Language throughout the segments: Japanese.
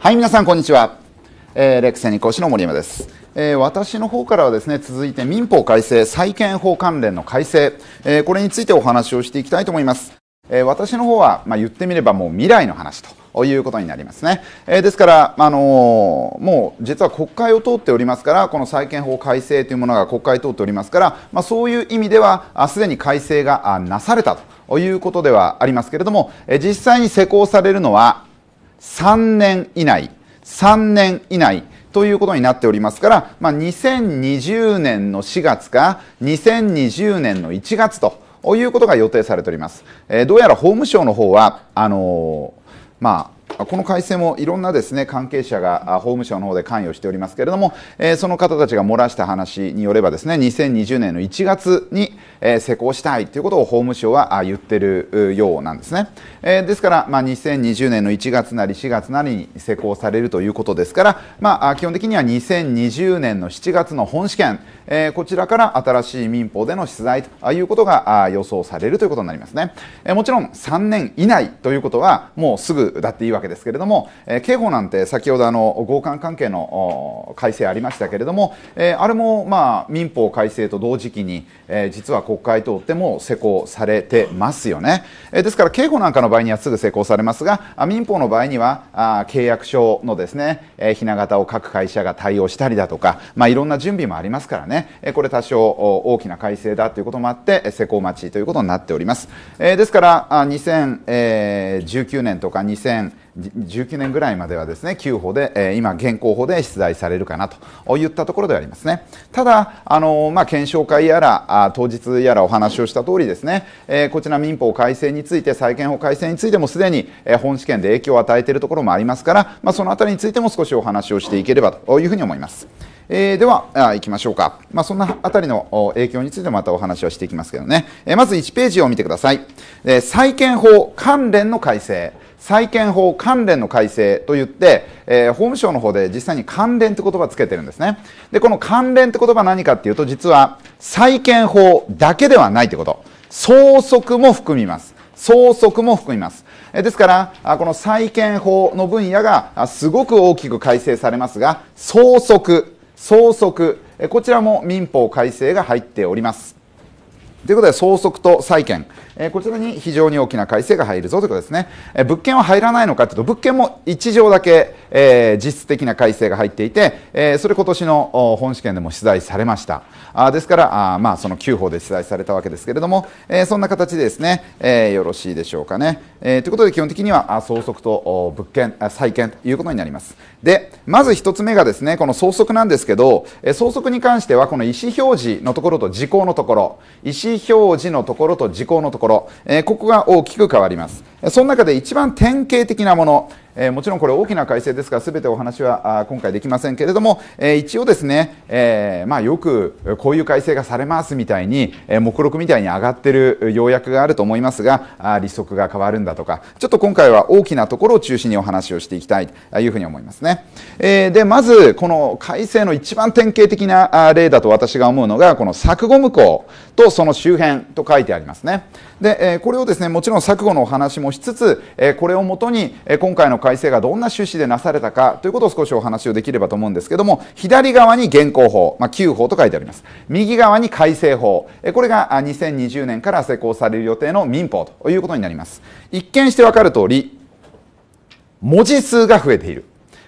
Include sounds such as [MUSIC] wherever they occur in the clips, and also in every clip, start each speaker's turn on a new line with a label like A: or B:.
A: はい、皆さん、こんにちは。えー、レクセニ講師の森山です。えー、私の方からはですね、続いて民法改正、債権法関連の改正、えー、これについてお話をしていきたいと思います。え私の方は、まあ、言ってみればもう未来の話ということになりますね。えですから、あのもう実は国会を通っておりますから、この債権法改正というものが国会通っておりますから、まあ、そういう意味では、すでに改正がなされたということではありますけれども、え実際に施行されるのは、3年以内、3年以内ということになっておりますから、まあ、2020年の4月か2020年の1月ということが予定されております。えー、どうやら法務省の方は、あのー、まあこの改正もいろんなですね関係者が法務省の方で関与しておりますけれども、えー、その方たちが漏らした話によればですね2020年の1月に、えー、施行したいということを法務省は言ってるようなんですね、えー、ですから、まあ、2020年の1月なり4月なりに施行されるということですから、まあ、基本的には2020年の7月の本試験、えー、こちらから新しい民法での出題ということが予想されるということになりますね、えー、もちろん3年以内ということはもうすぐだってわわけですけれども、え刑法なんて先ほどあの強姦関係の改正ありましたけれども、えあれもまあ民法改正と同時期に、え実は国会通っても施行されてますよね、えですから刑法なんかの場合にはすぐ施行されますが民法の場合にはあ契約書のですね、えひな形を各会社が対応したりだとか、まあ、いろんな準備もありますからね、えこれ多少大きな改正だということもあって施行待ちということになっております、えですから2019年とか2000 19年ぐらいまではですね旧法で、えー、今現行法で出題されるかなといったところでありますねただあの、まあ、検証会やらあ当日やらお話をした通りですね、えー、こちら民法改正について債権法改正についてもすでに、えー、本試験で影響を与えているところもありますから、まあ、そのあたりについても少しお話をしていければというふうに思います。えー、ではいきましょうか。まあ、そんなあたりの影響についてまたお話をしていきますけどね。えー、まず1ページを見てください。えー、債権法関連の改正。債権法関連の改正といって、えー、法務省の方で実際に関連って言葉をつけてるんですね。で、この関連って言葉何かっていうと、実は債権法だけではないってこと。相続も含みます。相続も含みます。ですから、この債権法の分野がすごく大きく改正されますが、相続、相続、こちらも民法改正が入っております。ということで、相続と債権、えこちらに非常に大きな改正が入るぞということですね、え物件は入らないのかというと物件も1条だけ、え実質的な改正が入っていて、えそれ今年の本試験でも取材されましたあですからあまあその9法で取材されたわけですけれども、えそんな形でですね、えよろしいでしょうかね、えということで基本的には相続と物件債権ということになりますでまず1つ目がですねこの相続なんですけど、え相続に関してはこの意思表示のところと時効のところ意思表示のところと時効のところころ、えここが大きく変わります。その中で一番典型的なもの、えもちろんこれ大きな改正ですから全てお話はあ今回できませんけれども、え一応ですね、えまあ、よくこういう改正がされますみたいに、え目録みたいに上がってる要約があると思いますがあ利息が変わるんだとかちょっと今回は大きなところを中心にお話をしていきたいというふうに思いますね。えでまずこの改正の一番典型的な例だと私が思うのがこの錯誤無効とその周辺と書いてありますね。で、えこれをですねもちろん錯誤のお話もしつつ、えこれをもとに今回の改改正がどんな趣旨でなされたかということを少しお話をできればと思うんですけども、左側に現行法、まあ、旧法と書いてあります。右側に改正法、これが2020年から施行される予定の民法ということになります。一見してわかる通り、文字数が増えている。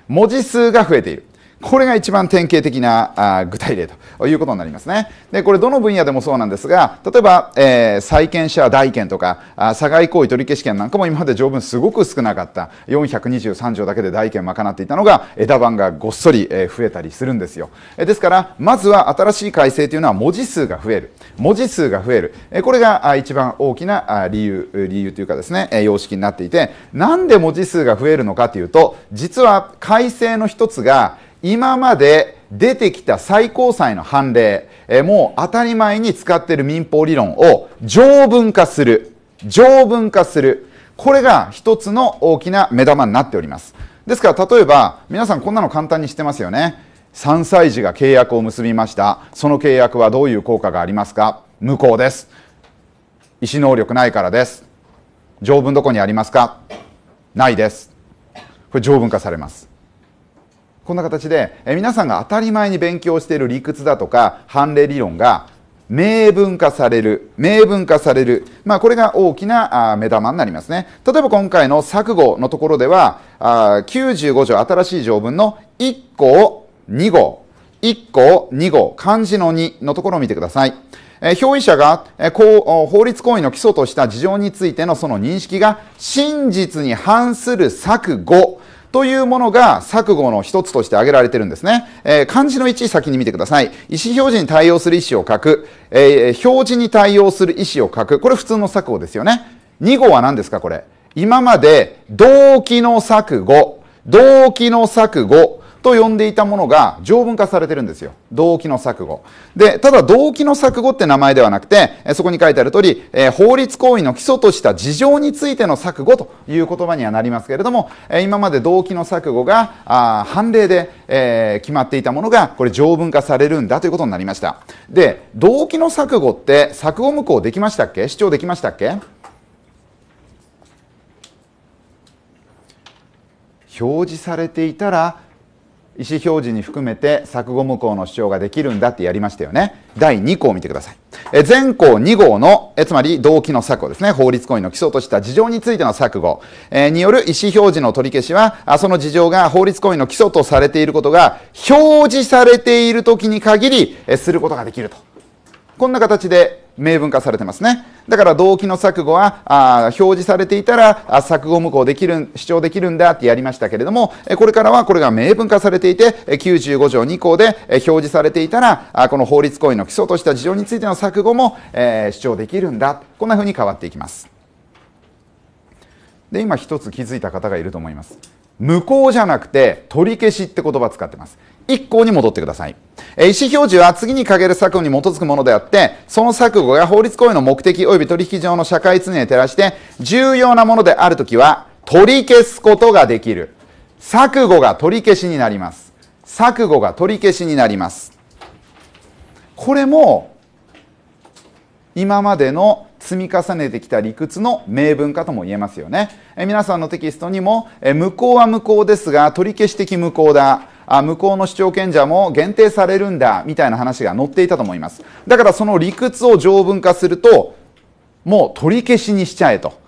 A: 文字数が増えている。これが一番典型的な具体例ということになりますね。で、これどの分野でもそうなんですが、例えば、えー、債権者代権とか、差害行為取消権なんかも今まで条文すごく少なかった。423条だけで代権賄っていたのが、枝番がごっそり増えたりするんですよ。ですから、まずは新しい改正というのは文字数が増える。文字数が増える。これが一番大きな理由、理由というかですね、様式になっていて、なんで文字数が増えるのかというと、実は改正の一つが、今まで出てきた最高裁の判例、えもう当たり前に使っている民法理論を条文化する。条文化する。これが一つの大きな目玉になっております。ですから例えば皆さんこんなの簡単にしてますよね。3歳児が契約を結びました。その契約はどういう効果がありますか無効です。意思能力ないからです。条文どこにありますかないです。これ条文化されます。こんな形で、え皆さんが当たり前に勉強している理屈だとか判例理論が明文化される、明文化される、まあ、これが大きな目玉になりますね。例えば今回の錯誤のところでは、あ95条新しい条文の1項2号、1項2号、漢字の2のところを見てください。えー、表意者が、えー、こう法律行為の基礎とした事情についてのその認識が真実に反する錯誤というものが錯誤の一つとして挙げられてるんですね。えー、漢字の1先に見てください。意思表示に対応する意思を書く。えー、表示に対応する意思を書く。これ普通の錯誤ですよね。2号は何ですかこれ。今まで動機の錯誤、動機の錯誤、と呼んでいたものが条文化されてるんですよ。動機の錯誤。で、ただ動機の錯誤って名前ではなくて、そこに書いてある通り、えー、法律行為の基礎とした事情についての錯誤という言葉にはなりますけれども、えー、今まで動機の錯誤があ判例で、えー、決まっていたものが、これ条文化されるんだということになりました。で、動機の錯誤って錯誤無効できましたっけ主張できましたっけ表示されていたら意思表示に含めて錯誤無効の主張ができるんだってやりましたよね。第2項を見てください。え前項2号の、えつまり動機の錯誤ですね。法律行為の基礎とした事情についての錯誤、えによる意思表示の取り消しはあ、その事情が法律行為の基礎とされていることが表示されている時に限り、えすることができると。こんな形で明文化されてますねだから動機の錯誤はあ表示されていたらあ錯誤無効できる主張できるんだってやりましたけれどもこれからはこれが明文化されていて95条2項で表示されていたらあこの法律行為の基礎とした事情についての錯誤も、えー、主張できるんだこんな風に変わっていきますで今一つ気づいた方がいると思います無効じゃなくて取り消しって言葉使ってます1項に戻ってください。意思表示は次にかける策に基づくものであって、その策後が法律行為の目的及び取引上の社会常に照らして重要なものであるときは取り消すことができる。錯誤が取り消しになります。錯誤が取り消しになります。これも今までの積み重ねてきた理屈の明文化とも言えますよね。え皆さんのテキストにも、え無効は無効ですが取り消し的無効だ。あ向こうの市長権者も限定されるんだみたいな話が載っていたと思いますだからその理屈を条文化するともう取り消しにしちゃえと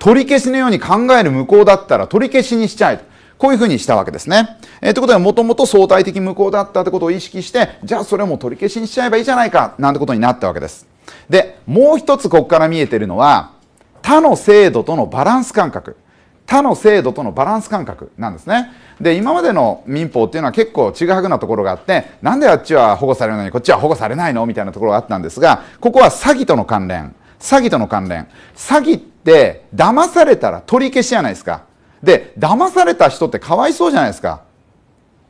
A: 取り消しのように考える向こうだったら取り消しにしちゃえとこういうふうにしたわけですね。えー、ということは、もともと相対的無効だったってことを意識して、じゃあそれも取り消しにしちゃえばいいじゃないか、なんてことになったわけです。で、もう一つここから見えてるのは、他の制度とのバランス感覚。他の制度とのバランス感覚なんですね。で、今までの民法っていうのは結構ちぐはぐなところがあって、なんであっちは保護されるのにこっちは保護されないのみたいなところがあったんですが、ここは詐欺との関連。詐欺との関連。詐欺って騙されたら取り消しじゃないですか。で、騙された人ってかわいそうじゃないですか。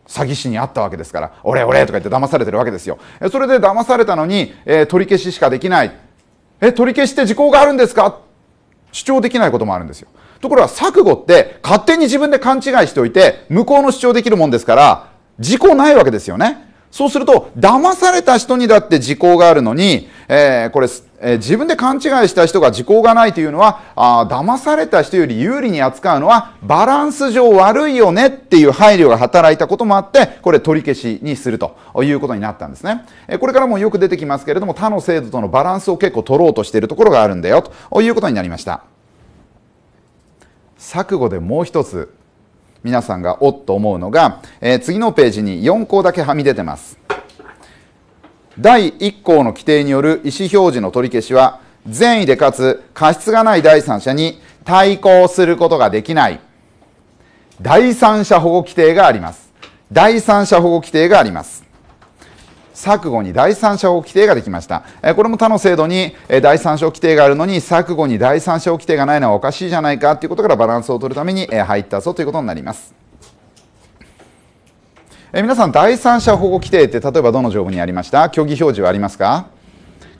A: 詐欺師に会ったわけですから、俺俺とか言って騙されてるわけですよ。それで騙されたのに、えー、取り消ししかできない。え、取り消しって時効があるんですか主張できないこともあるんですよ。ところが錯誤って勝手に自分で勘違いしておいて向こうの主張できるもんですから時効ないわけですよね。そうすると騙された人にだって時効があるのに、えー、これ、えー、自分で勘違いした人が時効がないというのはあ騙された人より有利に扱うのはバランス上悪いよねっていう配慮が働いたこともあってこれ取り消しにするということになったんですね、えー、これからもよく出てきますけれども他の制度とのバランスを結構取ろうとしているところがあるんだよということになりました。錯誤でもう一つ皆さんがおっと思うのが、えー、次のページに4項だけはみ出てます第1項の規定による意思表示の取り消しは善意でかつ過失がない第三者に対抗することができない第三者保護規定があります第三者保護規定があります錯誤に第三者法規定ができました。これも他の制度に第三者法規定があるのに、錯誤に第三者法規定がないのはおかしいじゃないかということからバランスを取るために入ったぞということになります。え皆さん、第三者保護規定って例えばどの条文にありました虚偽表示はありますか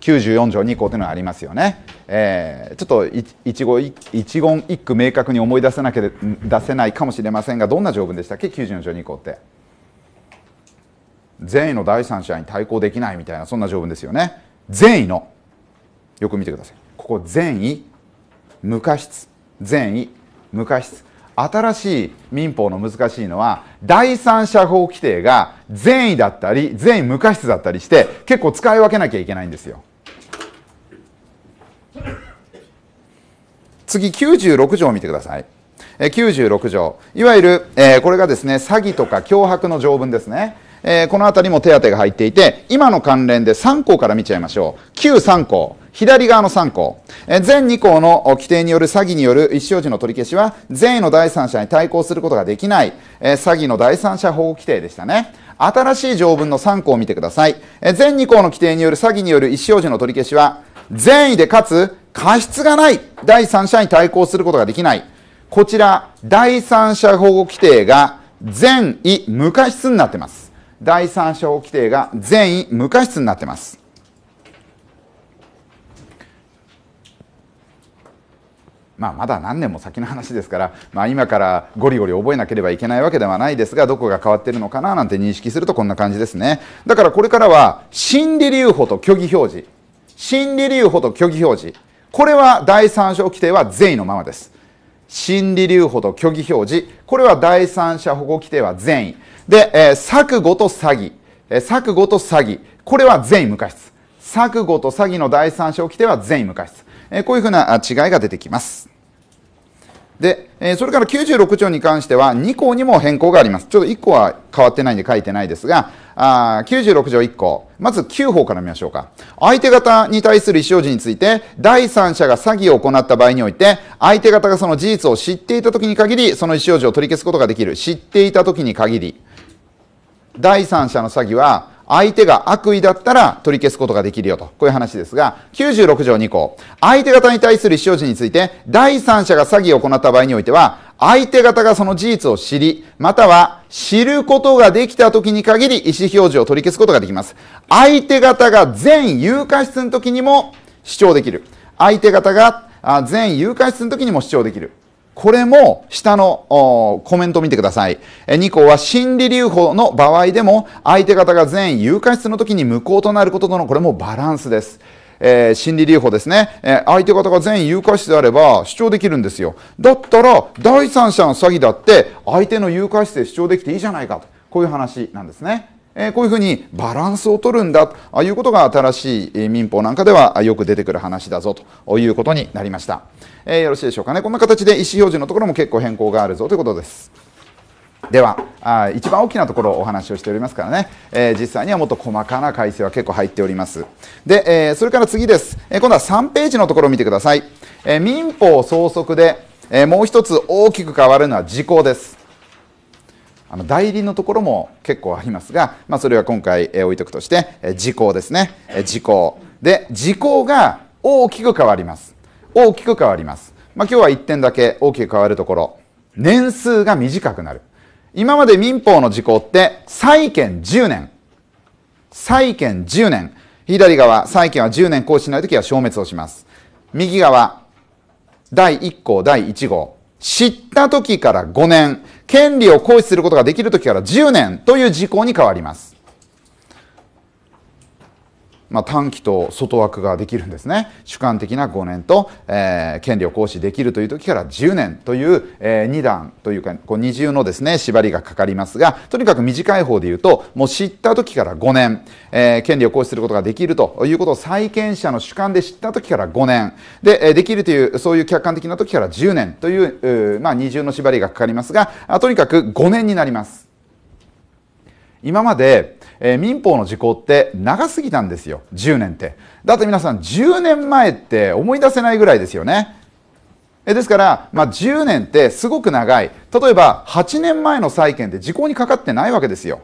A: 94条2項というのがありますよね、えー、ちょっと一言一言一句明確に思い出せなけれ出せないかもしれませんがどんな条文でしたっけ94条2項って。善意の第三者に対抗できないみたいなそんな条文ですよね善意のよく見てくださいここ善意無過失善意無過失新しい民法の難しいのは第三者法規定が善意だったり善意無過失だったりして結構使い分けなきゃいけないんですよ次96条を見てください96条いわゆる、えー、これがですね詐欺とか脅迫の条文ですねえー、この辺りも手当が入っていて、今の関連で3項から見ちゃいましょう。旧3項。左側の3項、え全2項の規定による詐欺による一生時の取り消しは、善意の第三者に対抗することができない、え詐欺の第三者保護規定でしたね。新しい条文の3項を見てください。え全2項の規定による詐欺による一生時の取り消しは、善意でかつ過失がない第三者に対抗することができない。こちら、第三者保護規定が善意無過失になってます。第3章規定が善意無過失になってますまあ、まだ何年も先の話ですから、まあ、今からゴリゴリ覚えなければいけないわけではないですがどこが変わってるのかななんて認識するとこんな感じですねだからこれからは心理留保と虚偽表示心理留保と虚偽表示これは第三者規定は善意のままです心理留保と虚偽表示これは第三者保護規定は善意で、えー、錯誤と詐欺、えー、錯誤と詐欺、これは善意無過失。錯誤と詐欺の第三者規定は善意無過失。えー、こういうふうな違いが出てきます。で、えー、それから96条に関しては2項にも変更があります。ちょっと1項は変わってないんで書いてないですが、あ96条1項。まず9法から見ましょうか。相手方に対する意思表示について、第三者が詐欺を行った場合において、相手方がその事実を知っていた時に限り、その意思表示を取り消すことができる。知っていた時に限り。第三者の詐欺は相手が悪意だったら取り消すことができるよと、こういう話ですが、96条2項、相手方に対する意思表示について、第三者が詐欺を行った場合においては、相手方がその事実を知り、または知ることができた時に限り意思表示を取り消すことができます。相手方が全有価室の時にも主張できる。相手方が全有価室の時にも主張できる。これも下のコメントを見てください。2項は心理留保の場合でも相手方が全員有価室の時に無効となることとのこれもバランスです。えー、心理留保ですね、えー、相手方が全員有価室であれば主張できるんですよ。だったら第三者の詐欺だって相手の有価室で主張できていいじゃないかと。こういう話なんですね。えこういうふうにバランスを取るんだということが新しい民法なんかではよく出てくる話だぞということになりました、えよろしいでしょうかねこんな形で意思表示のところも結構変更があるぞということですではあ一番大きなところをお話をしておりますからね、えー、実際にはもっと細かな改正は結構入っておりますで、えー、それから次です、えー、今度は3ページのところを見てください、え民法総則で、えもう一つ大きく変わるのは時効ですあの代理のところも結構ありますが、まあ、それは今回、え置いとくとして、え時効ですね、え時効で時効が大きく変わります大きく変わります、まあ、今日は1点だけ大きく変わるところ年数が短くなる今まで民法の時効って債権10年債権10年左側債権は10年行使しないときは消滅をします右側第1項第1号知った時から5年、権利を行使することができる時から10年という事項に変わります。まあ、短期と外枠ができるんですね主観的な5年と、えー、権利を行使できるという時から10年という、えー、2段というかこう二重のですね縛りがかかりますがとにかく短い方で言うともう知った時から5年、えー、権利を行使することができるということを債権者の主観で知った時から5年で、えできるというそういう客観的な時から10年というう、まあ、二重の縛りがかかりますがとにかく5年になります。今までえー、民法の時効って長すぎたんですよ10年ってだって皆さん10年前って思い出せないぐらいですよねですから、まあ、10年ってすごく長い例えば8年前の債権って時効にかかってないわけですよ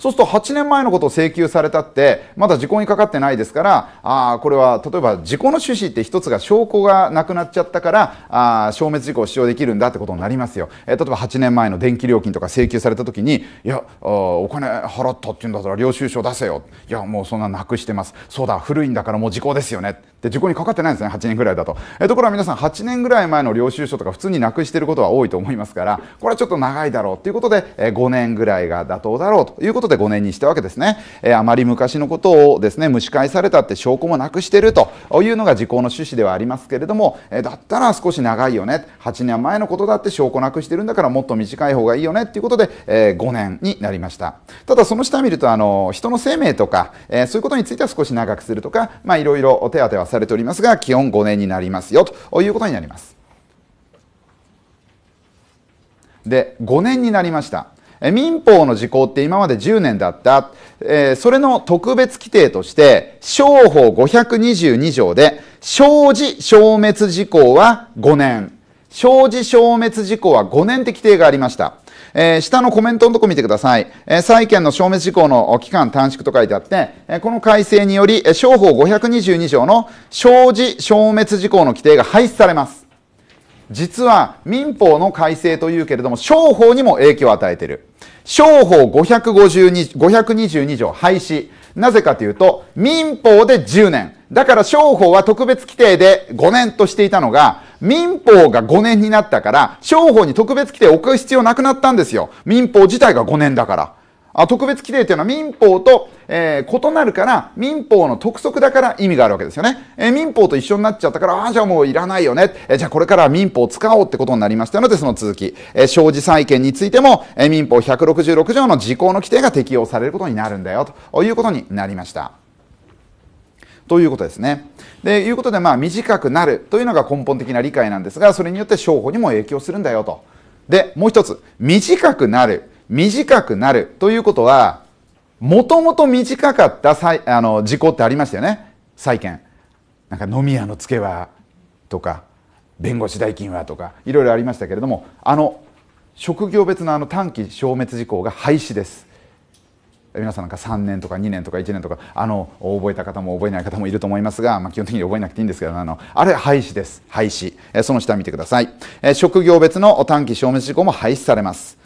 A: そうすると8年前のことを請求されたってまだ時効にかかってないですからあこれは例えば時効の趣旨って一つが証拠がなくなっちゃったからあ消滅事故を使用できるんだってことになりますよ、えー、例えば8年前の電気料金とか請求された時にいやお金払ったっていうんだったら領収書出せよいやもうそんななくしてますそうだ古いんだからもう時効ですよねで時効にかかってないんですね8年ぐらいだと、えー、ところが皆さん8年ぐらい前の領収書とか普通になくしてることは多いと思いますからこれはちょっと長いだろうということで、えー、5年ぐらいが妥当だろうということでで5年にしたわけですね、えー、あまり昔のことをですね蒸し返されたって証拠もなくしてるというのが時効の趣旨ではありますけれども、えー、だったら少し長いよね8年前のことだって証拠なくしてるんだからもっと短い方がいいよねっていうことで、えー、5年になりましたただその下見るとあの人の生命とか、えー、そういうことについては少し長くするとかまあいろいろ手当てはされておりますが基本5年になりますよということになりますで5年になりました民法の時効って今まで10年だった、えー、それの特別規定として、商法522条で、生じ消滅時効は5年。生じ消滅時効は5年って規定がありました。えー、下のコメントのとこ見てください。えー、債権の消滅事項の期間短縮と書いてあって、えー、この改正により、商法522条の生じ消滅事項の規定が廃止されます。実は民法の改正というけれども、商法にも影響を与えている。商法552 522条廃止。なぜかというと、民法で10年。だから商法は特別規定で5年としていたのが、民法が5年になったから、商法に特別規定を置く必要なくなったんですよ。民法自体が5年だから。あ特別規定というのは民法と、えー、異なるから民法の特則だから意味があるわけですよね、えー、民法と一緒になっちゃったからああじゃあもういらないよね、えー、じゃあこれから民法を使おうってことになりましたのでその続き、えー、生じ債権についても、え民法166条の時効の規定が適用されることになるんだよということになりましたということですね。でいうことで、まあ、短くなるというのが根本的な理解なんですがそれによって商法にも影響するんだよと。でもう一つ短くなる短くなるということは、もともと短かったあの事故ってありましたよね。債券。なんか飲み屋の付けはとか、弁護士代金はとか、いろいろありましたけれども、あの、職業別のあの短期消滅事項が廃止です。皆さんなんか3年とか2年とか1年とかあの覚えた方も覚えない方もいると思いますが、まあ、基本的に覚えなくていいんですけどあのあれ廃止です廃止、えその下見てください、え職業別の短期消滅事項も廃止されます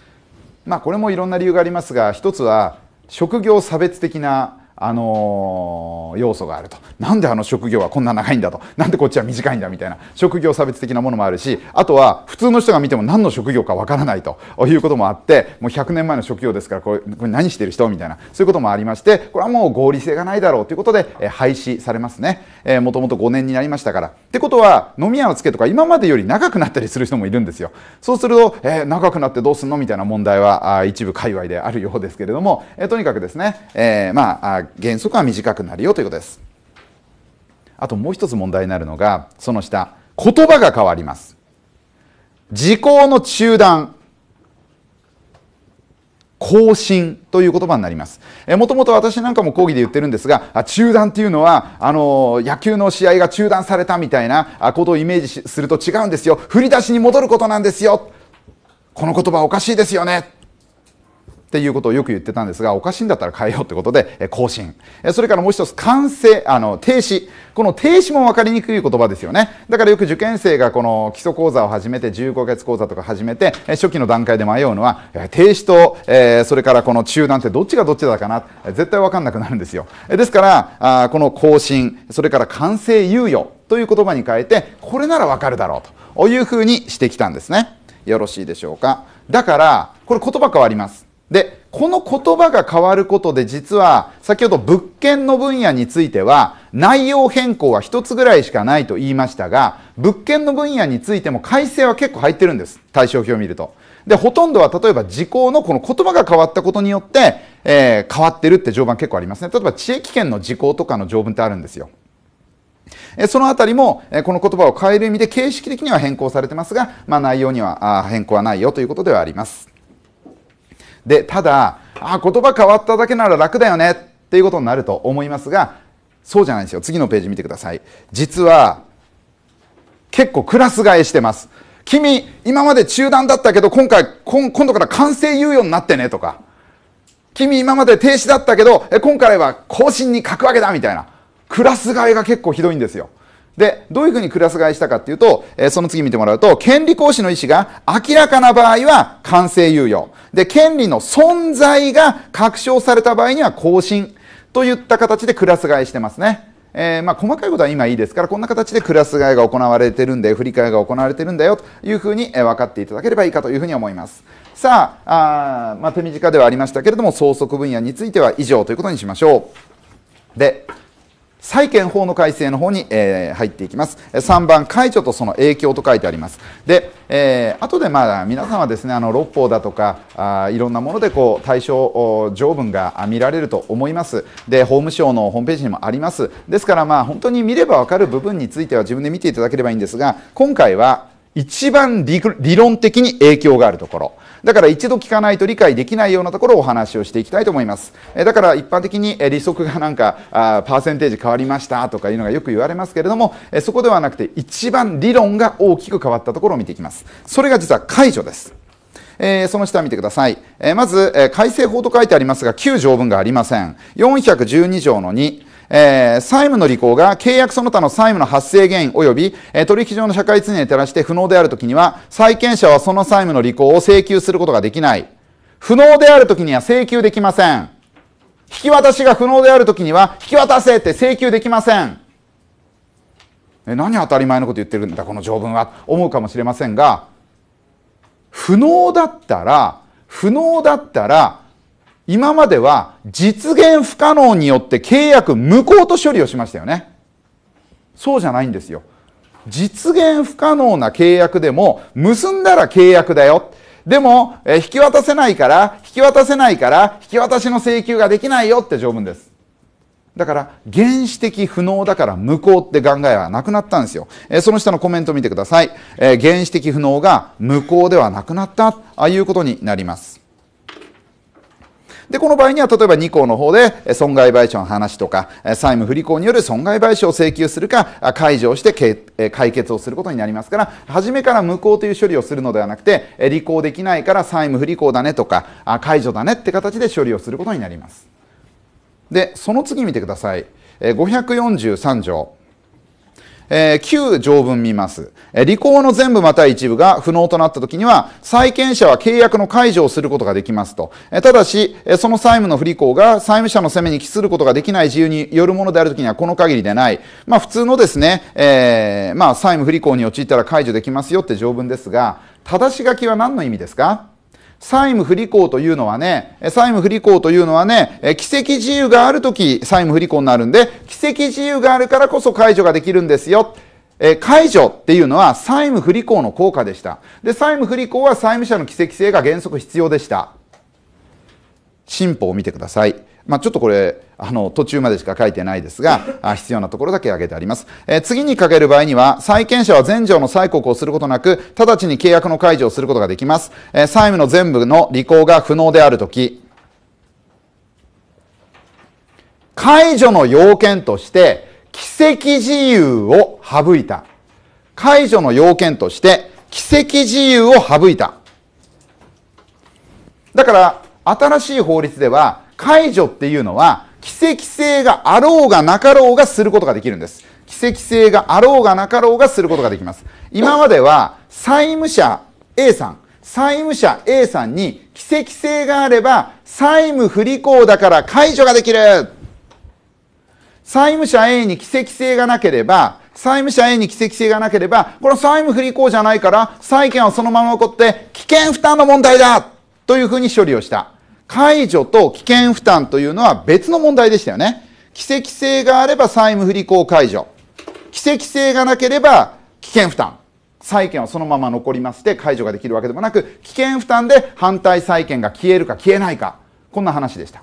A: まあこれもいろんな理由がありますが一つは職業差別的なあの要素があるとなんであの職業はこんな長いんだとなんでこっちは短いんだみたいな職業差別的なものもあるしあとは普通の人が見ても何の職業かわからないということもあってもう100年前の職業ですからこれこれ何してる人みたいなそういうこともありましてこれはもう合理性がないだろうということで、え廃止されますね、えー、もともと5年になりましたから。ってことは飲み屋をつけとか今までより長くなったりする人もいるんですよ。そうすると、えー、長くなってどうすんのみたいな問題はあ一部界隈であるようですけれども、えー、とにかくですね、えまああ、原則は短くなるよということです。あともう一つ問題になるのが、その下、言葉が変わります。時効の中断、更新という言葉になります。えもともと私なんかも講義で言ってるんですが、中断っていうのは、あの野球の試合が中断されたみたいなことをイメージすると違うんですよ。振り出しに戻ることなんですよ。この言葉おかしいですよね。っていうことをよく言ってたんですが、おかしいんだったら変えようってことで、更新。それからもう一つ、完成、あの、停止。この停止も分かりにくい言葉ですよね。だからよく受験生がこの基礎講座を始めて、15ヶ月講座とか始めて、初期の段階で迷うのは、停止と、えそれからこの中断ってどっちがどっちだかな、絶対分かんなくなるんですよ。ですから、あこの更新、それから完成猶予という言葉に変えて、これなら分かるだろうというふうにしてきたんですね。よろしいでしょうか。だから、これ言葉変わります。で、この言葉が変わることで実は先ほど物件の分野については内容変更は1つぐらいしかないと言いましたが物件の分野についても改正は結構入ってるんです対象表を見ると。でほとんどは例えば時効のこの言葉が変わったことによって、えー、変わってるって条文結構ありますね例えば地域圏の時効とかの条文ってあるんですよ。そのあたりも、この言葉を変える意味で形式的には変更されてますが、まあ、内容には変更はないよということではあります。で、ただ、あ、言葉変わっただけなら楽だよねっていうことになると思いますが、そうじゃないんですよ。次のページ見てください。実は、結構クラス替えしてます。君、今まで中断だったけど、今回、今度から完成猶予になってねとか、君、今まで停止だったけど、今回は更新に書くわけだみたいな、クラス替えが結構ひどいんですよ。で、どういうふうにクラス替えしたかっていうと、えー、その次見てもらうと、権利行使の意思が明らかな場合は完成猶予。で、権利の存在が確証された場合には更新といった形でクラス替えしてますね。えー、まあ、細かいことは今いいですから、こんな形でクラス替えが行われてるんで、振り替えが行われてるんだよというふうに、えー、分かっていただければいいかというふうに思います。さあ、あまあ、手短ではありましたけれども、相続分野については以上ということにしましょう。で、債権法の改正の方に、えー、入っていきます。3番、解除とその影響と書いてあります。で、えー、後でまあ皆さんはですね、あの六法だとかあいろんなものでこう対象条文が見られると思います。で、法務省のホームページにもあります。ですからまあ本当に見ればわかる部分については自分で見ていただければいいんですが、今回は一番理論的に影響があるところ。だから一度聞かないと理解できないようなところをお話をしていきたいと思います。だから一般的に利息がなんかあパーセンテージ変わりましたとかいうのがよく言われますけれども、そこではなくて一番理論が大きく変わったところを見ていきます。それが実は解除です。えー、その下見てください。えー、まず、えー、改正法と書いてありますが、9条文がありません。412条の2、えー、債務の履行が契約その他の債務の発生原因及び、えー、取引上の社会通念に照らして不能であるときには、債権者はその債務の履行を請求することができない。不能であるときには請求できません。引き渡しが不能であるときには、引き渡せって請求できません。え、何当たり前のこと言ってるんだ、この条文は。思うかもしれませんが、不能だったら、不能だったら、今までは実現不可能によって契約無効と処理をしましたよね。そうじゃないんですよ。実現不可能な契約でも結んだら契約だよ。でも、え引き渡せないから、引き渡せないから、引き渡しの請求ができないよって条文です。だから、原始的不能だから無効って考えはなくなったんですよ。えその下のコメント見てください。え原始的不能が無効ではなくなった、ああいうことになります。で、この場合には、例えば2項の方で、損害賠償の話とか、債務不履行による損害賠償を請求するか、解除をして解決をすることになりますから、初めから無効という処理をするのではなくて、履行できないから債務不履行だねとか、解除だねって形で処理をすることになります。で、その次見てください。543条。えー、旧条文見ます、え履行の全部また一部が不能となった時には、債権者は契約の解除をすることができますと。えただし、えその債務の不履行が債務者の責めに帰することができない自由によるものである時にはこの限りでない。まあ普通のですね、えー、まあ債務不履行に陥ったら解除できますよって条文ですが、正し書きは何の意味ですか債務不履行というのはね、債務不履行というのはね、奇跡自由があるとき債務不履行になるんで、奇跡自由があるからこそ解除ができるんですよ。え解除っていうのは債務不履行の効果でした。で、債務不履行は債務者の奇跡性が原則必要でした。進歩を見てください。まあ、ちょっとこれあの途中までしか書いてないですが必要なところだけ挙げてあります、えー、次にかける場合には債権者は全条の催告をすることなく直ちに契約の解除をすることができます、えー、債務の全部の履行が不能であるとき解除の要件として奇跡自由を省いた解除の要件として奇跡自由を省いただから新しい法律では解除っていうのは、奇跡性があろうがなかろうがすることができるんです。奇跡性があろうがなかろうがすることができます。今までは、債務者 A さん、債務者 A さんに奇跡性があれば、債務不履行だから解除ができる債務者 A に奇跡性がなければ、債務者 A に奇跡性がなければ、この債務不履行じゃないから、債権はそのまま起こって、危険負担の問題だというふうに処理をした。解除と危険負担というのは別の問題でしたよね。奇跡性があれば債務不履行解除。奇跡性がなければ危険負担。債権はそのまま残りまして解除ができるわけでもなく、危険負担で反対債権が消えるか消えないか。こんな話でした。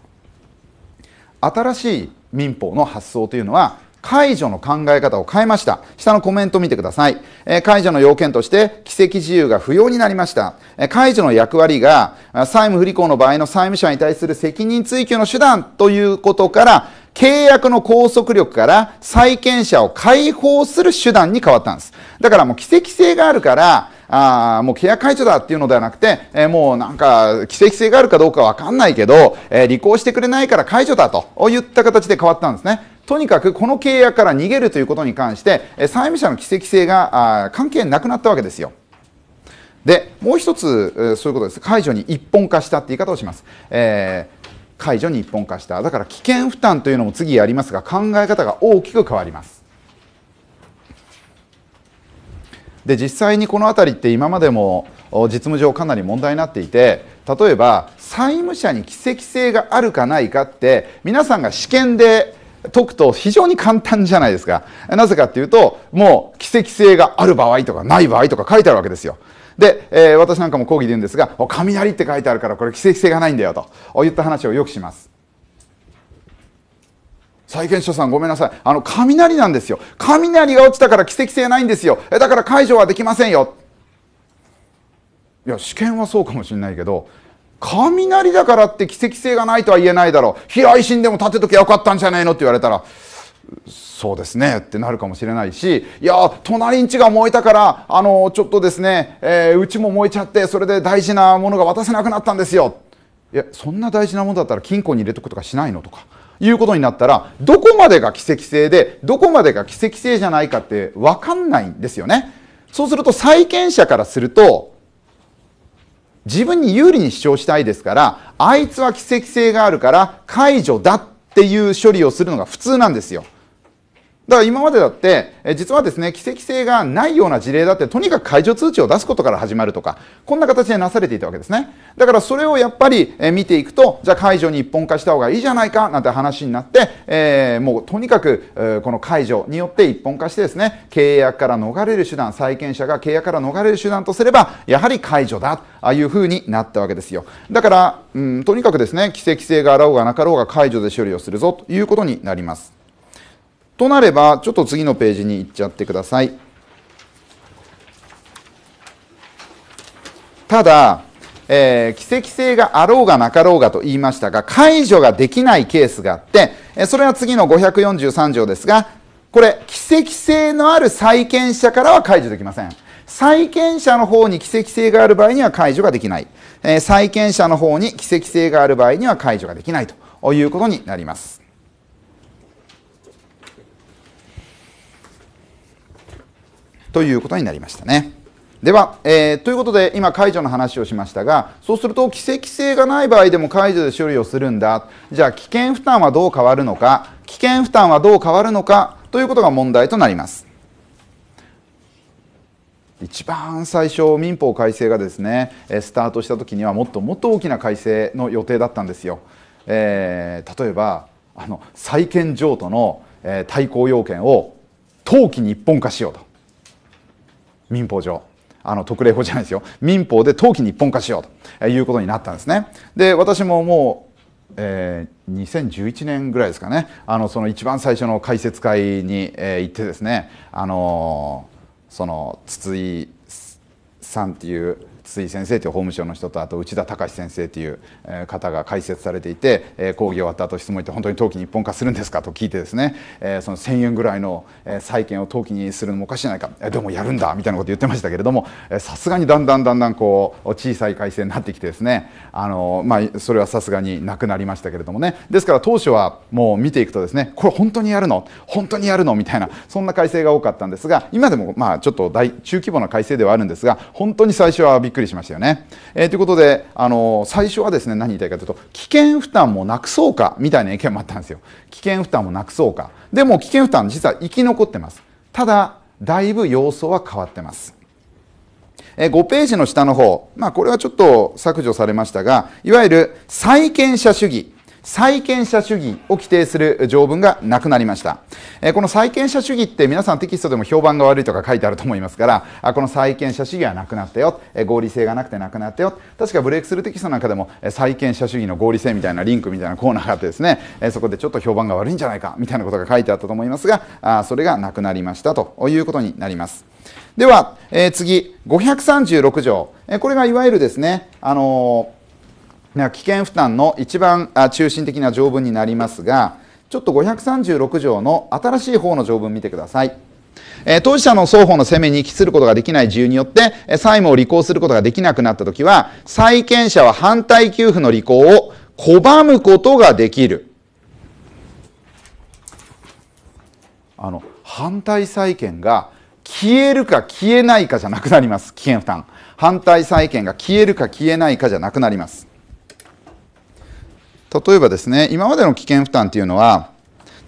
A: 新しい民法の発想というのは、解除の考え方を変えました。下のコメント見てください。え解除の要件として、奇跡自由が不要になりました。え解除の役割が、債務不履行の場合の債務者に対する責任追及の手段ということから、契約の拘束力から債権者を解放する手段に変わったんです。だからもう奇跡性があるから、あもう契約解除だっていうのではなくて、えー、もうなんか、奇跡性があるかどうかわかんないけど、えー、履行してくれないから解除だといった形で変わったんですね。とにかくこの契約から逃げるということに関して、債務者の奇跡性が関係なくなったわけですよ。で、もう一つ、そういうことです。解除に一本化したって言い方をします。えー、解除に一本化した。だから危険負担というのも次やりますが、考え方が大きく変わります。で、実際にこの辺りって今までも実務上かなり問題になっていて、例えば債務者に奇跡性があるかないかって、皆さんが試験で解くと非常に簡単じゃないですか。なぜかっていうと、もう奇跡性がある場合とかない場合とか書いてあるわけですよ。で、えー、私なんかも講義で言うんですが、雷って書いてあるからこれ奇跡性がないんだよと言った話をよくします。債権者さんごめんなさい。あの、雷なんですよ。雷が落ちたから奇跡性ないんですよ。だから解除はできませんよ。いや、試験はそうかもしれないけど、雷だからって奇跡性がないとは言えないだろう平井心でも立てときゃよかったんじゃないのって言われたらそうですねってなるかもしれないしいや隣んちが燃えたからあのちょっとですね、えー、うちも燃えちゃってそれで大事なものが渡せなくなったんですよいやそんな大事なものだったら金庫に入れとくとかしないのとかいうことになったらどこまでが奇跡性でどこまでが奇跡性じゃないかってわかんないんですよね。そうすると債権者からすると自分に有利に主張したいですからあいつは奇跡性があるから解除だっていう処理をするのが普通なんですよだから今までだって、え実はですね、奇跡性がないような事例だって、とにかく解除通知を出すことから始まるとか、こんな形でなされていたわけですね。だからそれをやっぱり、え見ていくと、じゃあ解除に一本化した方がいいじゃないか、なんて話になって、えー、もうとにかく、えこの解除によって一本化してですね、契約から逃れる手段、債権者が契約から逃れる手段とすれば、やはり解除だ、あいうふうになったわけですよ。だから、うん、とにかくですね、奇跡性があろうがなかろうが解除で処理をするぞということになります。となれば、ちょっと次のページに行っちゃってください。ただ、えー、奇跡性があろうがなかろうがと言いましたが、解除ができないケースがあって、えそれは次の543条ですが、これ、奇跡性のある債権者からは解除できません。債権者の方に奇跡性がある場合には解除ができない。えー、債権者の方に奇跡性がある場合には解除ができないということになります。ということになりましたね。では、えー、ということで今解除の話をしましたがそうすると奇跡性がない場合でも解除で処理をするんだじゃあ危険負担はどう変わるのか危険負担はどう変わるのかということが問題となります一番最初民法改正がですねスタートした時にはもっともっと大きな改正の予定だったんですよ、えー、例えばあの債権譲渡の、えー、対抗要件を冬期に一本化しようと民法上。あの特例法じゃないですよ民法で登記に一本化しようということになったんですねで私ももう、えー、2011年ぐらいですかねあのその一番最初の解説会に、えー、行ってですねあのー、その筒井さんっていう筒井先生という法務省の人とあと内田隆先生という方が解説されていて講義終わった後質問にって本当に冬に日本化するんですかと聞いてですねその1,000円ぐらいの債券を登記にするのもおかしいじゃないかでもやるんだみたいなこと言ってましたけれどもさすがにだんだんだんだんこう小さい改正になってきてですねあの、まあ、それはさすがになくなりましたけれどもねですから当初はもう見ていくとですねこれ本当にやるの本当にやるのみたいなそんな改正が多かったんですが今でもまあちょっと大中規模な改正ではあるんですが本当に最初はびっくりくりしましたよね。えー、ということで、あの最初はですね何言いたいかというと危険負担もなくそうかみたいな意見もあったんですよ。危険負担もなくそうか。でも危険負担実は生き残ってます。ただだいぶ様相は変わってます。え5ページの下の方、まあ、これはちょっと削除されましたがいわゆる債権者主義債権者主義を規定する条文がなくなりました。この債権者主義って皆さんテキストでも評判が悪いとか書いてあると思いますから、この債権者主義はなくなったよ。合理性がなくてなくなったよ。確かブレイクスルーテキストなんかでも債権者主義の合理性みたいなリンクみたいなコーナーがあってですね、そこでちょっと評判が悪いんじゃないかみたいなことが書いてあったと思いますが、それがなくなりましたということになります。では、次、536条。これがいわゆるですね、あのー危険負担の一番中心的な条文になりますがちょっと536条の新しい方の条文見てください。え当事者の双方の責めに帰することができない自由によって、え債務を履行することができなくなったときは、債権者は反対給付の履行を拒むことができる。あの、反対債権が消えるか消えないかじゃなくなります。危険負担。反対債権が消えるか消えないかじゃなくなります。例えばですね今までの危険負担っていうのは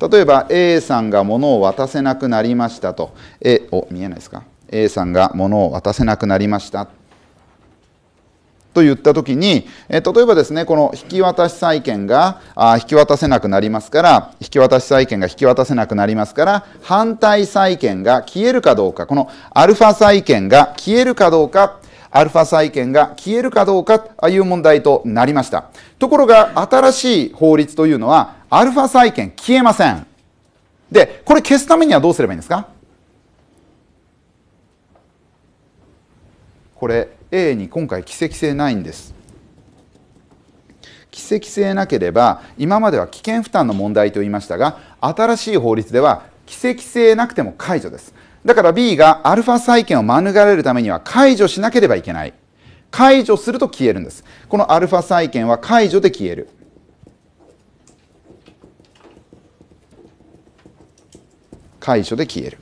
A: 例えば A さんが物を渡せなくなりましたと A お見えないですか A さんが物を渡せなくなりましたと言った時に、え例えばですねこの引き渡し債権があ引き渡せなくなりますから引き渡し債権が引き渡せなくなりますから反対債権が消えるかどうかこのアルファ債権が消えるかどうかアルファ債権が消えるかどうかという問題となりました。ところが、新しい法律というのは、アルファ債権消えません。で、これ消すためにはどうすればいいんですかこれ、A に今回、奇跡性ないんです。奇跡性なければ今までは危険負担の問題と言いましたが新しい法律では奇跡性なくても解除ですだから B がアルファ債権を免れるためには解除しなければいけない。解除すると消えるんです。このアルファ債権は解除で消える。解除で消える。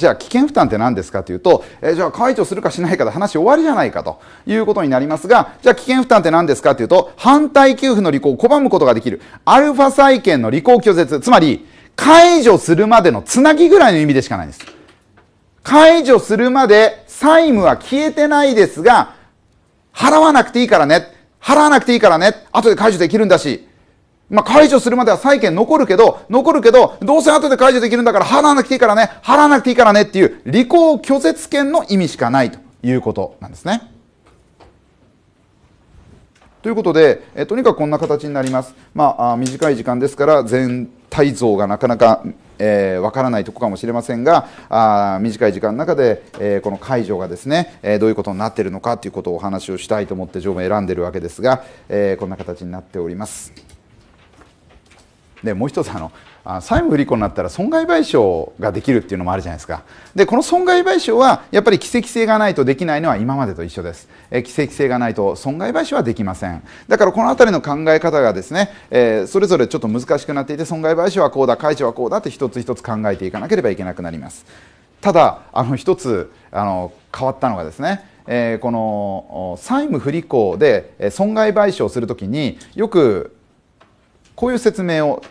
A: じゃあ危険負担って何ですかというと、えじゃあ解除するかしないかで話終わりじゃないかということになりますが、じゃあ危険負担って何ですかというと、反対給付の履行を拒むことができる、アルファ債権の履行拒絶、つまり、解除するまでのつなぎぐらいの意味でしかないんです。解除するまで債務は消えてないですが、払わなくていいからね。払わなくていいからね。後で解除できるんだし。まあ、解除するまでは債権残るけど、残るけど、どうせ後で解除できるんだから払わなくていいからね、払わなくていいからねっていう履行拒絶権の意味しかないということなんですね。ということで、えとにかくこんな形になります。まあ、あ短い時間ですから全体像がなかなかえー、分からないとこかもしれませんがあ短い時間の中で、えー、この解除がですね、えー、どういうことになっているのかということをお話をしたいと思って条文を選んでいるわけですが、えー、こんな形になっております。でもう一つあの債務不履行になったら損害賠償ができるっていうのもあるじゃないですかでこの損害賠償はやっぱり奇跡性がないとできないのは今までと一緒ですえ奇跡性がないと損害賠償はできませんだからこの辺りの考え方がですね、えー、それぞれちょっと難しくなっていて損害賠償はこうだ解除はこうだって一つ一つ考えていかなければいけなくなりますただあの一つあの変わったのがですねえー、この債務不履行で損害賠償するときによくこういう説明を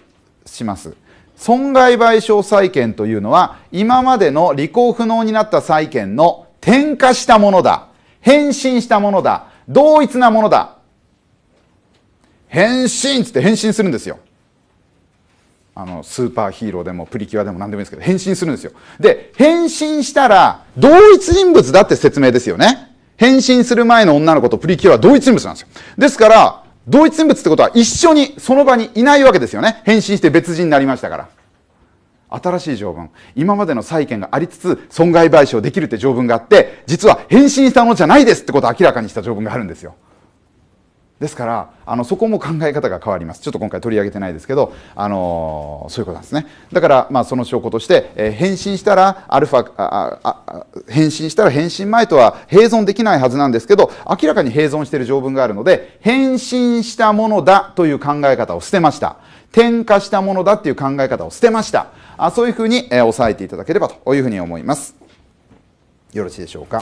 A: します。損害賠償債権というのは今までの履行不能になった債権の転嫁したものだ。変身したものだ。同一なものだ。変身つって変身するんですよ。あの、スーパーヒーローでもプリキュアでも何でもいいですけど、変身するんですよ。で、変身したら、同一人物だって説明ですよね。変身する前の女の子とプリキュアは同一人物なんですよ。ですから、同一人物ってことは一緒にその場にいないわけですよね。変身して別人になりましたから。新しい条文。今までの債権がありつつ、損害賠償できるって条文があって、実は変身したものじゃないですってことを明らかにした条文があるんですよ。ですからあのそこも考え方が変わりますちょっと今回取り上げてないですけど、あのー、そういうことなんですねだから、まあ、その証拠として、えー、変身したらアルファああ変身したら変身前とは併存できないはずなんですけど明らかに併存している条文があるので変身したものだという考え方を捨てました点火したものだっていう考え方を捨てましたあそういうふうに、えー、押さえていただければというふうに思いますよろしいでしょうか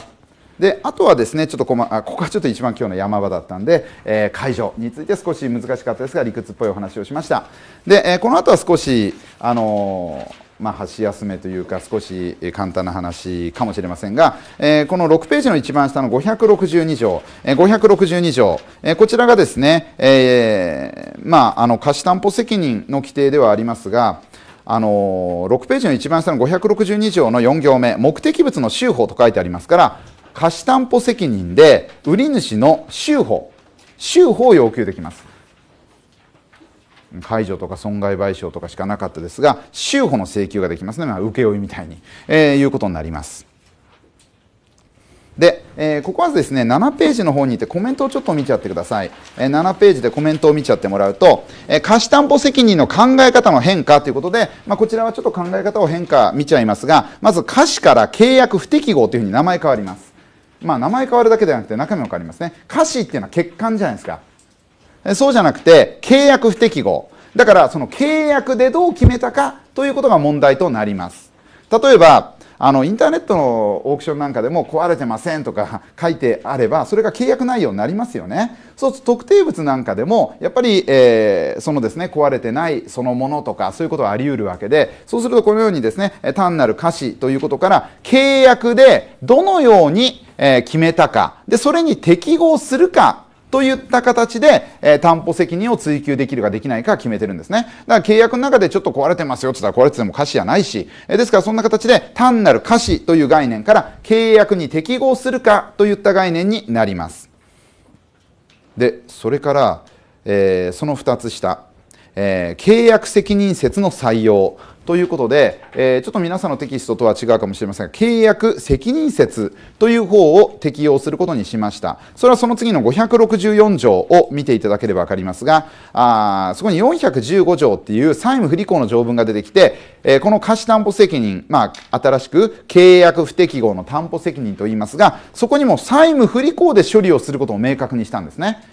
A: であとはですねちょっとこ,、ここちょっと一番今日の山場だったんで、えー、解除について少し難しかったですが理屈っぽいお話をしましたで、えー、この後は少しあのーまあ、箸休めというか少し簡単な話かもしれませんが、えー、この6ページの一番下の562条、えー、562条、えー、こちらがですね、えーまあ、あの貸し担保責任の規定ではありますが、あの6ページの一番下の562条の4行目目的物の修法と書いてありますから貸担保責任で売り主の修法修法を要求できます解除とか損害賠償とかしかなかったですが修法の請求ができますね、まあ、請負みたいに、えー、いうことになりますで、えー、ここはですね7ページの方にいてコメントをちょっと見ちゃってください、えー、7ページでコメントを見ちゃってもらうと、えー、貸担保責任の考え方の変化ということで、まあ、こちらはちょっと考え方を変化見ちゃいますがまず貸しから契約不適合というふうに名前変わりますまあ、名前変わるだけではなくて中身も変わりますね歌詞っていうのは欠陥じゃないですかそうじゃなくて契約不適合だからその契約でどう決めたかということが問題となります例えばあのインターネットのオークションなんかでも壊れてませんとか [LAUGHS] 書いてあればそれが契約内容になりますよねそうすると特定物なんかでもやっぱり、えー、そのですね壊れてないそのものとかそういうことはあり得るわけでそうするとこのようにですね単なる瑕疵ということから契約でどのように決めたかでそれに適合するかといった形で、えー、担保責任を追及できるかできないか決めてるんですね。だから契約の中でちょっと壊れてますよって言ったら壊れてても歌詞じゃないし、えー、ですからそんな形で単なる歌詞という概念から契約に適合するかといった概念になります。で、それから、えー、その2つ下、え契約責任説の採用ということで、えー、ちょっと皆さんのテキストとは違うかもしれませんが、契約責任説という方を適用することにしました。それはその次の564条を見ていただければ分かりますが、あそこに415条っていう債務不履行の条文が出てきて、えー、この貸担保責任、まあ、新しく契約不適合の担保責任といいますが、そこにも債務不履行で処理をすることを明確にしたんですね。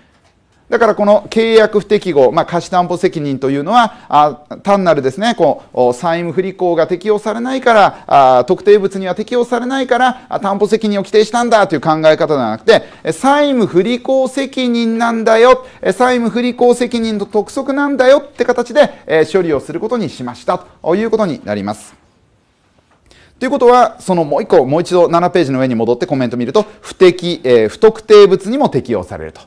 A: だからこの契約不適合、まあ、貸し担保責任というのはあ単なるですねこう債務不履行が適用されないからあ特定物には適用されないから担保責任を規定したんだという考え方ではなくて債務不履行責任なんだよ債務不履行責任と督促なんだよって形で、えー、処理をすることにしましたということになります。ということは、そのもう一個、もう一度7ページの上に戻ってコメントを見ると、不適、えー、不特定物にも適用されると。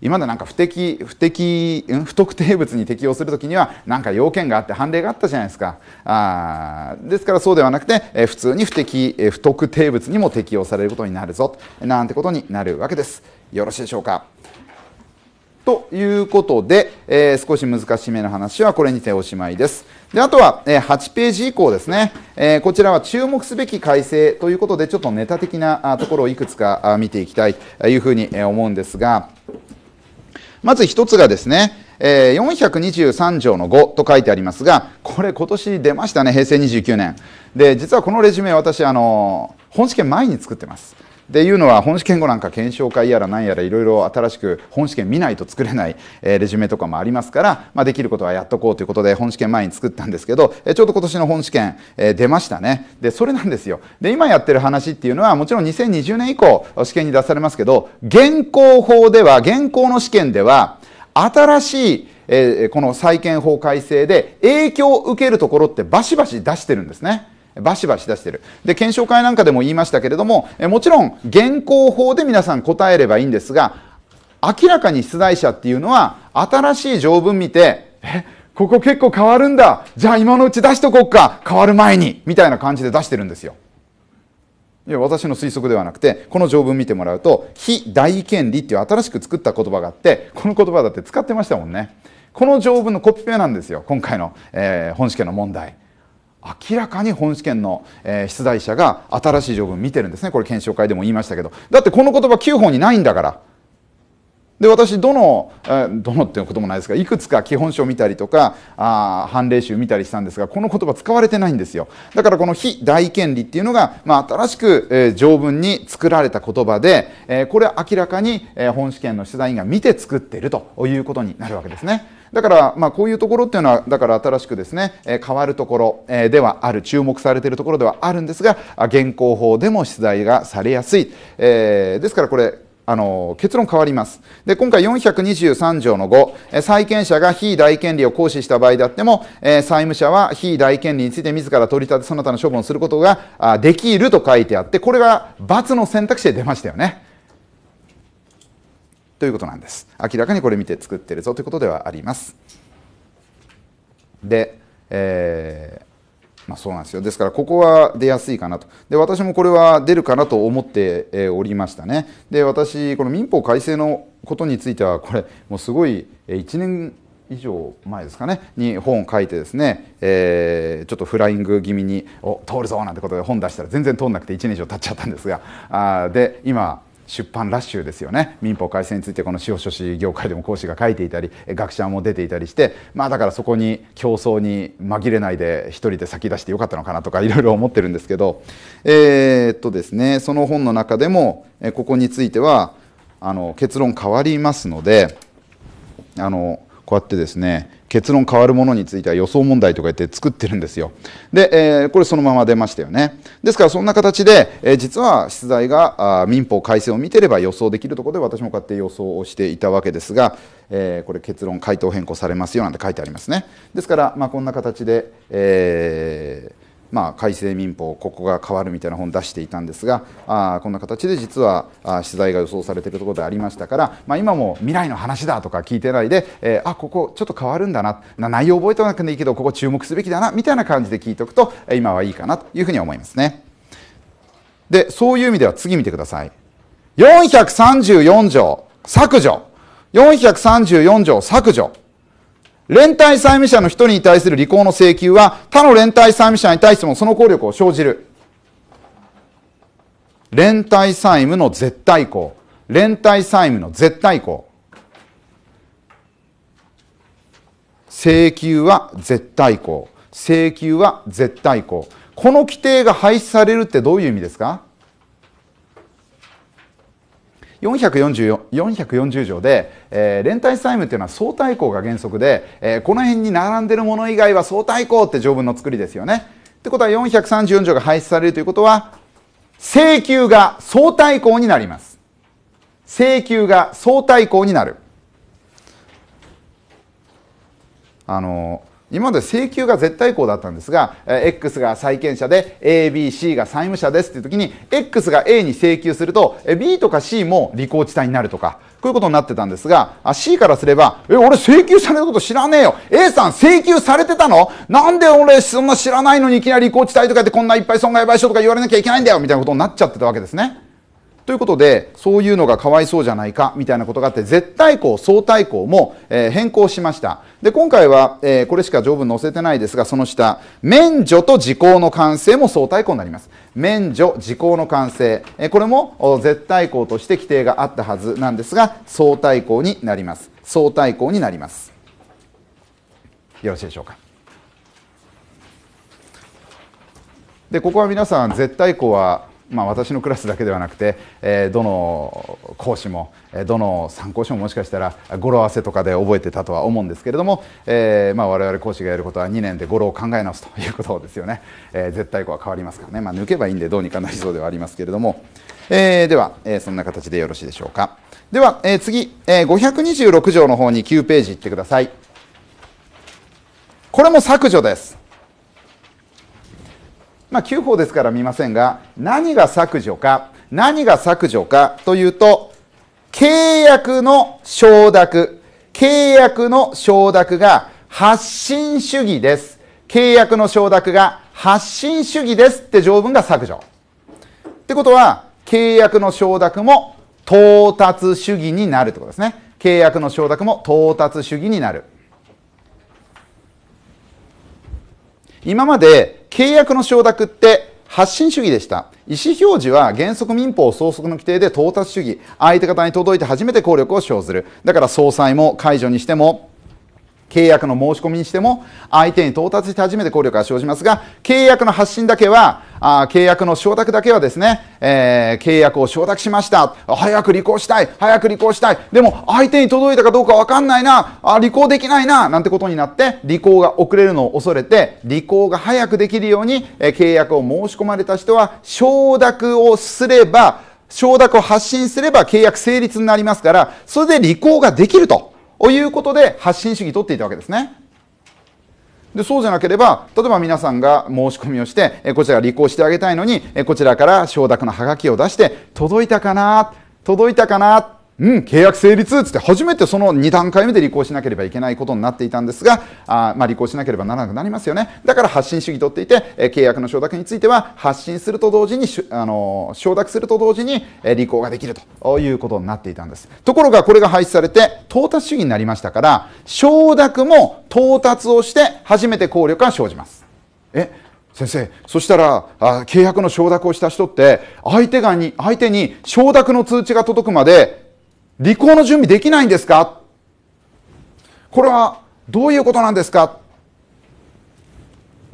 A: 今でなんか不適不適不特定物に適用するときには何か要件があって判例があったじゃないですかあですからそうではなくて、え普通に不適不特定物にも適用されることになるぞなんてことになるわけですよろしいでしょうかということで、えー、少し難しめの話はこれにておしまいです。で、あとは、えー、8ページ以降ですね、えー、こちらは注目すべき改正ということで、ちょっとネタ的なところをいくつか見ていきたいというふうに思うんですが、まず1つがですね、えー、423条の5と書いてありますが、これ今年出ましたね、平成29年。で、実はこのレジュメ私、あの、本試験前に作ってます。でいうのは本試験後なんか検証会やら何やらいろいろ新しく本試験見ないと作れない、レジュメとかもありますから、まあ、できることはやっとこうということで本試験前に作ったんですけど、ちょうど今年の本試験、出ましたねでそれなんですよで今やってる話っていうのはもちろん2020年以降試験に出されますけど現行法では現行の試験では新しいこの再建法改正で影響を受けるところってバシバシ出してるんですね。バシバシ出してる。で、検証会なんかでも言いましたけれども、えもちろん現行法で皆さん答えればいいんですが、明らかに出題者っていうのは、新しい条文見て、え、ここ結構変わるんだ。じゃあ今のうち出しとこっか。変わる前に。みたいな感じで出してるんですよ。いや私の推測ではなくてこの条文見てもらうと「非大権利」っていう新しく作った言葉があってこの言葉だって使ってましたもんねこの条文のコピペなんですよ今回の、えー、本試験の問題明らかに本試験の、え出題者が新しい条文見てるんですねこれ検証会でも言いましたけどだってこの言葉9本にないんだからで私どの、えー、どのっていうこともないですがいくつか基本書を見たりとかあ判例集見たりしたんですがこの言葉使われてないんですよだからこの「非大権利」っていうのが、まあ、新しく、えー、条文に作られた言葉で、えー、これは明らかに、えー、本試験の取材員が見て作っているということになるわけですね。だから、まあ、こういうところっていうのはだから新しくですね、えー、変わるところ、えー、ではある注目されているところではあるんですが現行法でも取材がされやすい、えー、ですからこれあの結論変わります。で、今回423条の5、債権者が非代権利を行使した場合であっても、え債務者は非代権利について自ら取り立てその他の処分をすることができると書いてあって、これが罰の選択肢で出ましたよね。ということなんです。明らかにこれ見て作ってるぞということではあります。で、えーまあ、そうなんですよですからここは出やすいかなとで私もこれは出るかなと思っておりましたねで私この民法改正のことについてはこれもうすごい1年以上前ですかねに本を書いてですね、えー、ちょっとフライング気味にお通るぞなんてことで本出したら全然通んなくて1年以上経っちゃったんですがあで今出版ラッシュですよね民法改正についてこの司法書士業界でも講師が書いていたり学者も出ていたりしてまあだからそこに競争に紛れないで一人で先出してよかったのかなとかいろいろ思ってるんですけどえー、っとですねその本の中でもここについてはあの結論変わりますのであのこうやってですね結論変わるものについては予想問題とか言って作ってるんですよ。で、えー、これそのまま出ましたよね。ですからそんな形で、えー、実は出題が民法改正を見てれば予想できるところで私もこうやって予想をしていたわけですが、えー、これ結論回答変更されますよなんて書いてありますね。ですから、まあ、こんな形で、えまあ、改正民法ここが変わるみたいな本を出していたんですがあこんな形で実はあ取材が予想されているところでありましたから、まあ、今も未来の話だとか聞いてないで、えー、あここちょっと変わるんだな内容覚えておなくていいけどここ注目すべきだなみたいな感じで聞いておくと今はいいかなというふうに思いますね。でそういう意味では次見てください。434条削除434条削除連帯債務者の人に対する履行の請求は他の連帯債務者に対してもその効力を生じる。連帯債務の絶対項。連帯債務の絶対項。請求は絶対項。請求は絶対項。この規定が廃止されるってどういう意味ですか440条で、えー、連帯債務というのは相対項が原則で、えー、この辺に並んでるもの以外は相対項って条文の作りですよね。ってことは434条が廃止されるということは請求が相対項になります。請求が相対項になる。あの今まで請求が絶対項だったんですが、X が債権者で ABC が債務者ですっていう時に X が A に請求すると B とか C も履行地帯になるとかこういうことになってたんですが C からすれば「え俺請求されたこと知らねえよ A さん請求されてたのなんで俺そんな知らないのにいきなり履行地帯とかってこんないっぱい損害賠償とか言われなきゃいけないんだよ」みたいなことになっちゃってたわけですね。ということでそういうのがかわいそうじゃないかみたいなことがあって絶対項相対項も、えー、変更しましたで今回は、えー、これしか条文載せてないですがその下免除と時効の完成も相対項になります免除時効の完成、えー、これも絶対項として規定があったはずなんですが相対項になります相対項になりますよろしいでしょうかでここは皆さん絶対項はまあ、私のクラスだけではなくて、えー、どの講師も、えー、どの参考書ももしかしたら語呂合わせとかで覚えてたとは思うんですけれども、えーまあ、我々講師がやることは2年で語呂を考え直すということですよね、えー、絶対語は変わりますからね、まあ、抜けばいいんでどうにかなりそうではありますけれども、えー、では、えー、そんな形でよろしいでしょうかでは、えー、次、えー、526条の方に9ページいってくださいこれも削除ですまあ、9法ですから見ませんが、何が削除か、何が削除かというと、契約の承諾、契約の承諾が発信主義です。契約の承諾が発信主義ですって条文が削除。ってことは、契約の承諾も到達主義になるってことですね。契約の承諾も到達主義になる。今まで契約の承諾って発信主義でした。意思表示は原則民法総則の規定で到達主義。相手方に届いて初めて効力を生ずる。だから総裁も解除にしても、契約の申し込みにしても相手に到達して初めて効力が生じますが契約の発信だけはあ契約の承諾だけはですね、えー、契約を承諾しました早く履行したい早く履行したいでも相手に届いたかどうか分かんないなあ履行できないななんてことになって履行が遅れるのを恐れて履行が早くできるように、えー、契約を申し込まれた人は承諾をすれば承諾を発信すれば契約成立になりますからそれで履行ができると。ということで発信主義取っていたわけですね。でそうじゃなければ例えば皆さんが申し込みをしてえこちらが履行してあげたいのにえこちらから承諾のハガキを出して届いたかな届いたかなうん、契約成立つって初めてその2段階目で履行しなければいけないことになっていたんですが、あまあ、履行しなければならなくなりますよね。だから発信主義とっていて、え契約の承諾については発信すると同時に、あの承諾すると同時に、え履行ができるということになっていたんです。ところがこれが廃止されて、到達主義になりましたから、承諾も到達をして初めて効力が生じます。え先生そしたらあ契約の承諾をした人って相手に相手に承諾の通知が届くまで履行の準備できないんですかこれはどういうことなんですか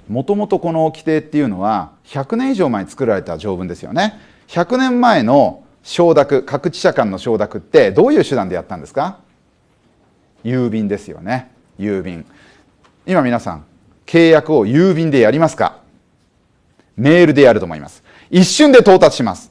A: もともとこの規定っていうのは100年以上前に作られた条文ですよね100年前の承諾各地社間の承諾ってどういう手段でやったんですか郵便ですよね郵便今皆さん契約を郵便でやりますかメールでやると思います一瞬で到達します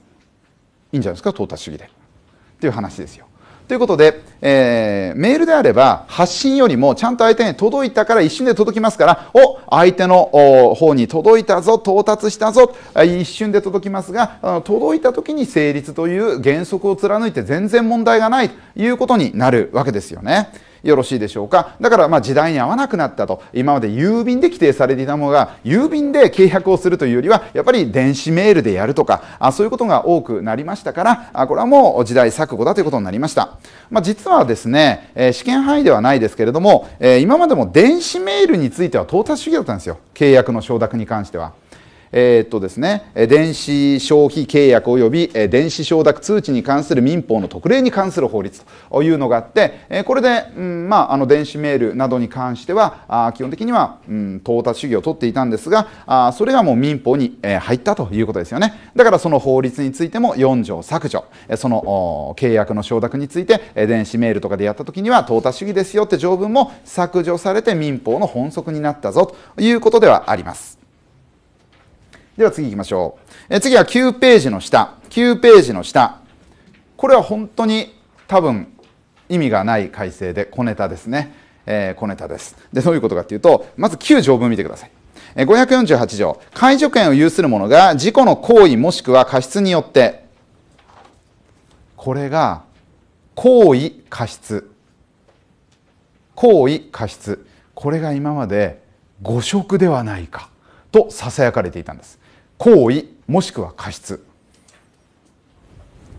A: いいんじゃないですか到達主義でっていう話ですよということで、えー、メールであれば発信よりもちゃんと相手に届いたから一瞬で届きますから、お相手の方に届いたぞ、到達したぞ、一瞬で届きますが、届いた時に成立という原則を貫いて全然問題がないということになるわけですよね。よろしいでしょうかだからま時代に合わなくなったと今まで郵便で規定されていたものが郵便で契約をするというよりはやっぱり電子メールでやるとかあそういうことが多くなりましたからあこれはもう時代錯誤だということになりました、まあ、実はですね、えー、試験範囲ではないですけれども、えー、今までも電子メールについては到達主義だったんですよ契約の承諾に関しては。えー、っとですね、電子消費契約及び電子承諾通知に関する民法の特例に関する法律というのがあって、これで、うん、まあ、あの電子メールなどに関しては、基本的には、うん、到達主義を取っていたんですが、それがもう民法に入ったということですよね。だからその法律についても4条削除、その契約の承諾について、電子メールとかでやったときには、到達主義ですよって条文も削除されて民法の本則になったぞということではあります。では次行きましょう。え次は9ページの下。9ページの下。これは本当に多分意味がない改正で小ネタですね。えー、小ネタです。で、どういうことかっていうと、まず9条文見てください。え548条。解除権を有する者が事故の行為もしくは過失によって、これが行為過失。行為過失。これが今まで誤植ではないかと囁かれていたんです。行為もしくは過失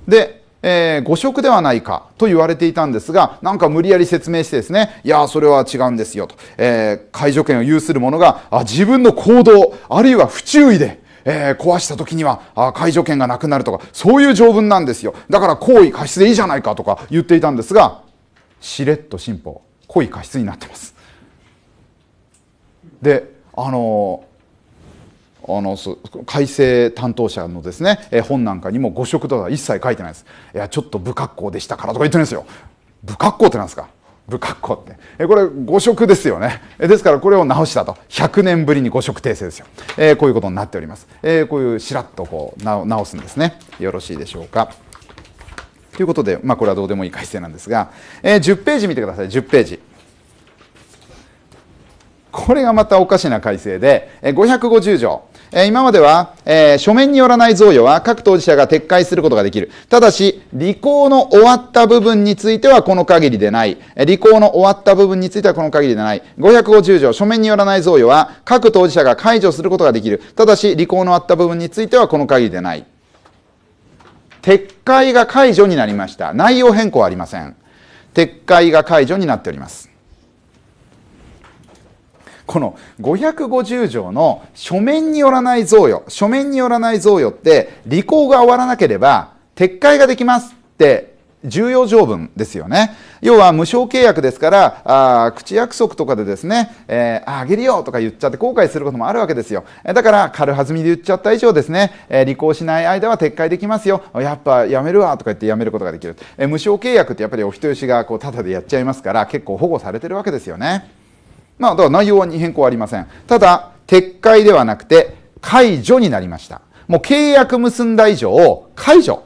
A: で、えー、誤植ではないかと言われていたんですがなんか無理やり説明してですねいやそれは違うんですよと、えー、解除権を有する者があ自分の行動あるいは不注意でえー、壊した時にはあ解除権がなくなるとかそういう条文なんですよだから行為過失でいいじゃないかとか言っていたんですがしれっと進歩故意過失になってますであのーあの改正担当者のですね、え本なんかにも誤植とか一切書いてないですいやちょっと不格好でしたからとか言ってるんですよ不格好ってなんですか不格好ってえこれ誤植ですよねえですからこれを直したと100年ぶりに誤植訂正ですよ、えー、こういうことになっております、えー、こういうしらっとこう直すんですねよろしいでしょうかということで、まあ、これはどうでもいい改正なんですが、えー、10ページ見てください10ページこれがまたおかしな改正で、え550条え今までは、えー、書面によらない贈与は各当事者が撤回することができる。ただし、履行の終わった部分についてはこの限りでない。履行の終わった部分についてはこの限りでない。550条、書面によらない贈与は各当事者が解除することができる。ただし、履行の終わった部分についてはこの限りでない。撤回が解除になりました。内容変更はありません。撤回が解除になっております。この550条の書面によらない贈与、書面によらない贈与って、履行が終わらなければ撤回ができますって重要条文ですよね。要は無償契約ですから、あ口約束とかでですね、えー、あげるよとか言っちゃって後悔することもあるわけですよ。だから軽はずみで言っちゃった以上ですね、えー、履行しない間は撤回できますよ。やっぱやめるわとか言ってやめることができる。えー、無償契約ってやっぱりお人よしがこうタダでやっちゃいますから結構保護されてるわけですよね。まあ、だから内容に変更はありません。ただ、撤回ではなくて、解除になりました。もう契約結んだ以上、解除。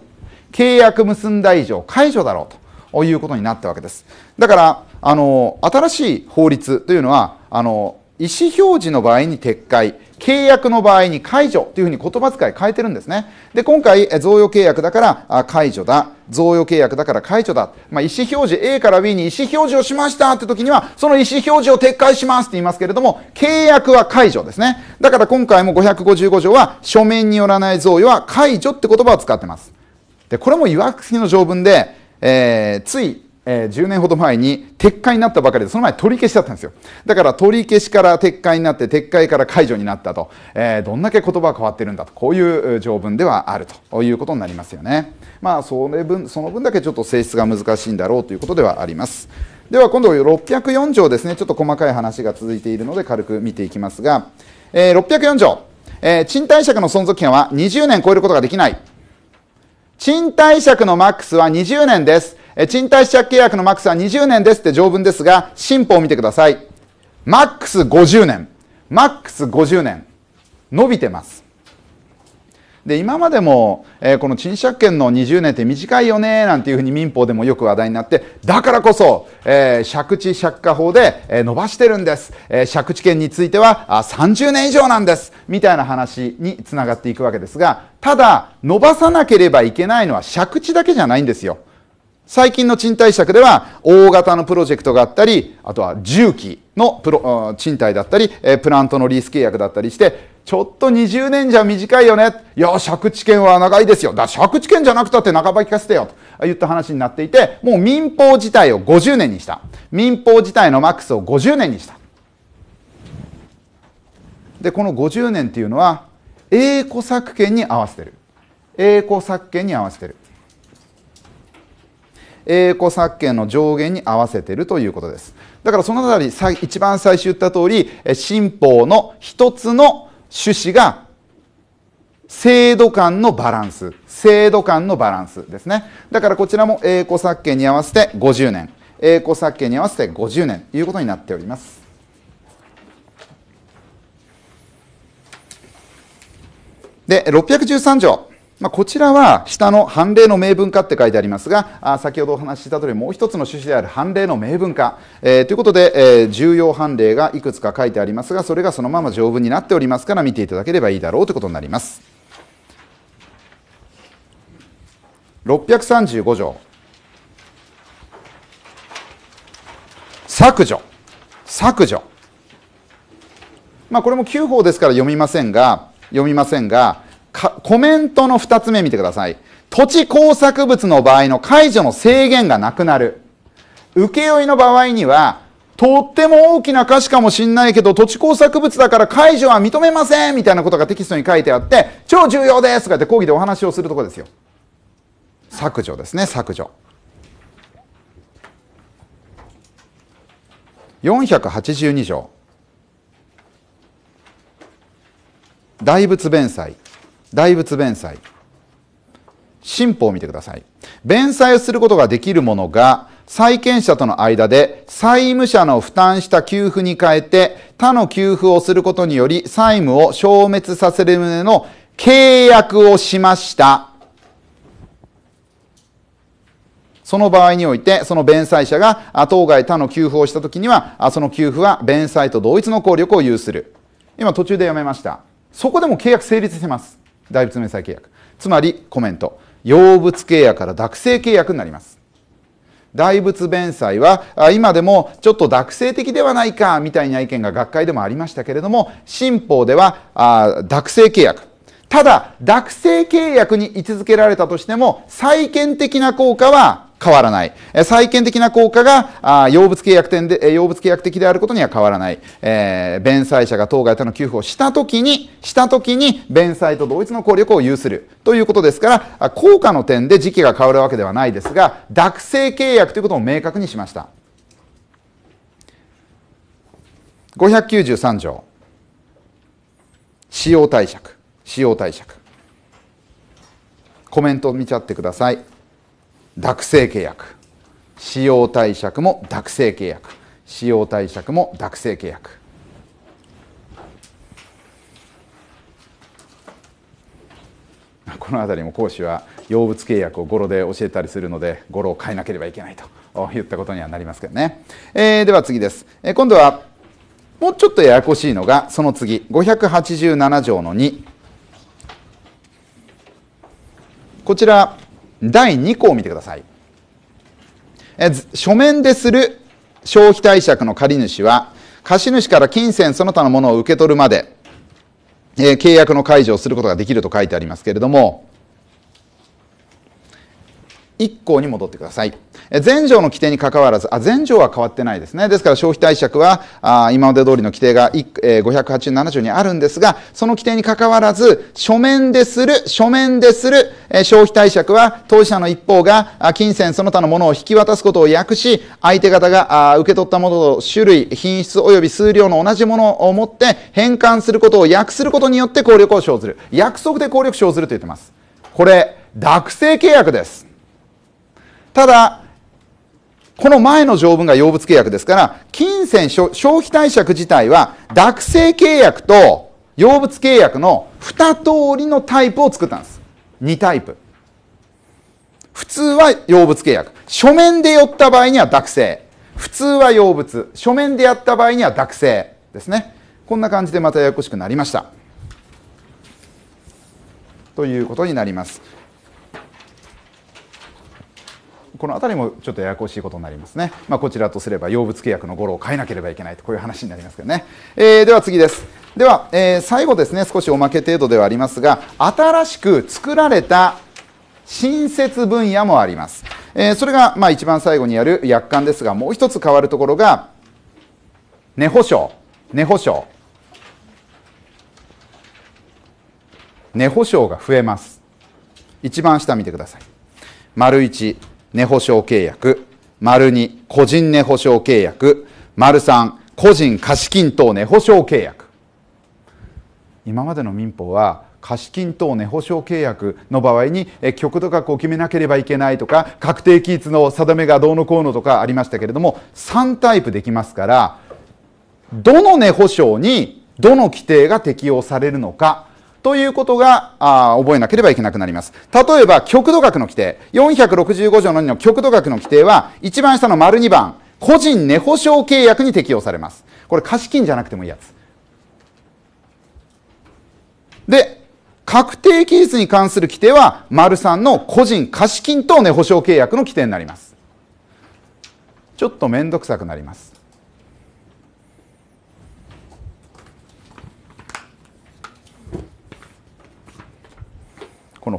A: 契約結んだ以上、解除だろうということになったわけです。だから、あの、新しい法律というのは、あの、意思表示の場合に撤回、契約の場合に解除というふうに言葉遣い変えてるんですね。で、今回、贈与契約だから解除だ。贈与契約だから解除だ。まあ、意思表示、A から B に意思表示をしましたって時には、その意思表示を撤回しますって言いますけれども、契約は解除ですね。だから今回も555条は、書面によらない贈与は解除って言葉を使ってます。で、これも曰くつきの条文で、えー、ついえー、10年ほど前に撤回になったばかりで、その前取り消しだったんですよ。だから取り消しから撤回になって、撤回から解除になったと、えー、どんだけ言葉が変わってるんだと、こういう条文ではあるということになりますよね。まあ、それ分、その分だけちょっと性質が難しいんだろうということではあります。では今度604条ですね、ちょっと細かい話が続いているので軽く見ていきますが、えー、604条、えー、賃貸借の存続期間は20年超えることができない。賃貸借のマックスは20年です。え賃貸借契約のマックスは20年ですって条文ですが、新法を見てください。マックス50年。マックス50年。伸びてます。で今までも、えー、この賃借権の20年って短いよねなんていうふうに民法でもよく話題になってだからこそ、えー、借地借家法で、えー、伸ばしてるんです、え借地権についてはあ30年以上なんですみたいな話につながっていくわけですがただ伸ばさなければいけないのは借地だけじゃないんですよ最近の賃貸借では大型のプロジェクトがあったりあとは重機のプロ賃貸だったりプラントのリース契約だったりしてちょっと20年じゃ短いよねいや借地権は長いですよだ借地権じゃなくたって半ば聞かせてよといった話になっていてもう民法自体を50年にした民法自体のマックスを50年にしたでこの50年っていうのは英語作権に合わせてる英語作権に合わせてる英語作権の上限に合わせてるということですだからそのあたり一番最初言った通り新法の一つの趣旨が制度間のバランス制度間のバランスですねだからこちらも英語作権に合わせて50年英語作権に合わせて50年ということになっておりますで613条まあ、こちらは下の判例の明文化って書いてありますがあ先ほどお話しした通りもう一つの趣旨である判例の明文化、えー、ということで、えー、重要判例がいくつか書いてありますがそれがそのまま条文になっておりますから見ていただければいいだろうということになります635条削除削除まあこれも9法ですから読みませんが読みませんがコメントの2つ目見てください。土地工作物の場合の解除の制限がなくなる。請負の場合には、とっても大きな歌詞かもしんないけど、土地工作物だから解除は認めませんみたいなことがテキストに書いてあって、超重要ですとかって講義でお話をするとこですよ。削除ですね、削除。482条。大仏弁済。大仏弁済新法を見てください弁済をすることができるものが債権者との間で債務者の負担した給付に変えて他の給付をすることにより債務を消滅させる旨の契約をしましたその場合において、その弁済者が当該他の給付をしたときには、その給付は弁済と同一の効力を有する。今途中でやめました。そこでも契約成立してます。大仏明細契約つまりコメント用物契約から諾性契約になります大仏弁済は今でもちょっと濁性的ではないかみたいな意見が学会でもありましたけれども新法では濁性契約ただ濁性契約に位置づけられたとしても債権的な効果は変わらない。債権的な効果が、用物契約点で、用物契約的であることには変わらない。えー、弁済者が当該との給付をしたときに、したときに、弁済と同一の効力を有する。ということですから、効果の点で時期が変わるわけではないですが、諾性契約ということを明確にしました。593条。使用貸借。使用貸借。コメントを見ちゃってください。濁性契約使用貸借も濁性契約使用貸借も濁性契約この辺りも講師は用物契約を語呂で教えたりするので語呂を変えなければいけないと言ったことにはなりますけどね、えー、では次です、えー、今度はもうちょっとややこしいのがその次587条の2こちら第2項を見てください。え書面でする消費貸借の借主は、貸主から金銭その他のものを受け取るまで、えー、契約の解除をすることができると書いてありますけれども、1項に戻ってください。全条の規定に関わらず、あ、全条は変わってないですね。ですから消費貸借は、あ今まで通りの規定が、587条にあるんですが、その規定に関わらず、書面でする、書面でする、えー、消費貸借は、当事者の一方が、金銭その他のものを引き渡すことを訳し、相手方があ受け取ったものと種類、品質及び数量の同じものを持って、返還することを訳することによって効力を生ずる。約束で効力を生ずると言ってます。これ、諾生契約です。ただ、この前の条文が用物契約ですから、金銭消費貸借自体は、学生契約と用物契約の2通りのタイプを作ったんです。2タイプ。普通は用物契約。書面で寄った場合には学生普通は用物。書面でやった場合には学生ですね。こんな感じでまたややこしくなりました。ということになります。この辺りもちょっとややこしいことになりますね、まあ、こちらとすれば、用物契約の語呂を変えなければいけないと、こういう話になりますけどね。えー、では次です。では、えー、最後ですね、少しおまけ程度ではありますが、新しく作られた新設分野もあります。えー、それが、まあ、一番最後にやる約款ですが、もう一つ変わるところが、根保証、根保証。根保証が増えます。一番下見てください。丸1値保証契約、丸2、個人値保証契約、丸3、個人貸金等値保証契約。今までの民法は貸金等値保証契約の場合に極度額を決めなければいけないとか確定期日の定めがどうのこうのとかありましたけれども3タイプできますからどの値保証にどの規定が適用されるのかということがあ覚えなければいけなくなります。例えば、極度額の規定。465条の2の極度額の規定は、一番下の丸2番、個人根保証契約に適用されます。これ、貸金じゃなくてもいいやつ。で、確定期日に関する規定は、丸3の個人貸金と根保証契約の規定になります。ちょっと面倒くさくなります。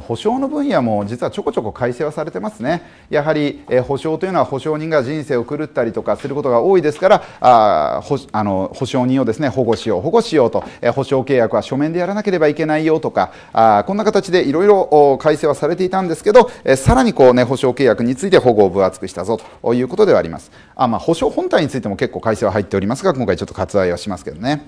A: の補の分野も実はちょこちょこ改正はされてますねやはり、えー、補償というのは保証人が人生を狂ったりとかすることが多いですからああの保証人をですね保護しよう保護しようと、えー、保証契約は書面でやらなければいけないよとかあこんな形でいろいろ改正はされていたんですけど、えー、さらにこう、ね、保証契約について保護を分厚くしたぞということではありますあ、まあ、保証本体についても結構改正は入っておりますが今回ちょっと割愛はしますけどね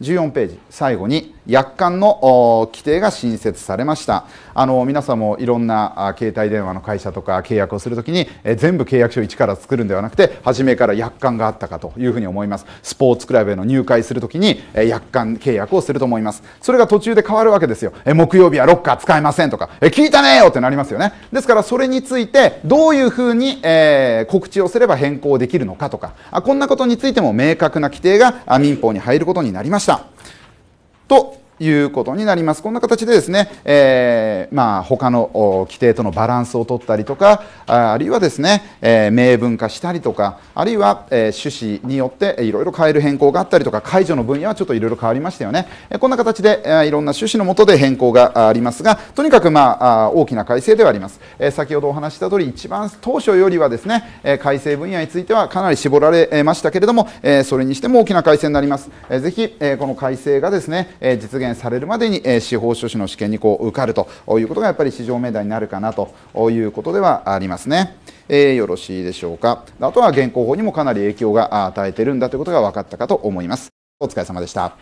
A: 14ページ最後に約款の規定が新設されましたあの皆さんもいろんな携帯電話の会社とか契約をするときに、え全部契約書1から作るんではなくて初めから約款があったかというふうに思いますスポーツクラブへの入会するときに、え約款契約をすると思いますそれが途中で変わるわけですよ、え木曜日はロッカー使えませんとか、え聞いたねよってなりますよねですからそれについてどういうふうに、え告知をすれば変更できるのかとかあこんなことについても明確な規定が民法に入ることになりましたということになります。こんな形でですね、えー、まあ、他の規定とのバランスを取ったりとか、あるいはですね、えー、明文化したりとか、あるいは、えー、趣旨によっていろいろ変える変更があったりとか、解除の分野はちょっといろいろ変わりましたよね。えこんな形で、えいろんな趣旨のもとで変更がありますが、とにかく、まあ、大きな改正ではあります。え先ほどお話した通り、一番当初よりはですね、え改正分野についてはかなり絞られましたけれども、えそれにしても大きな改正になります。えー、ぜひ、えこの改正がですね、え実現験されるまでに、え司法書士の試験にこう受かるということがやっぱり至上命題になるかなということではありますね。えー、よろしいでしょうか。あとは現行法にもかなり影響が与えてるんだということが分かったかと思います。お疲れ様でした。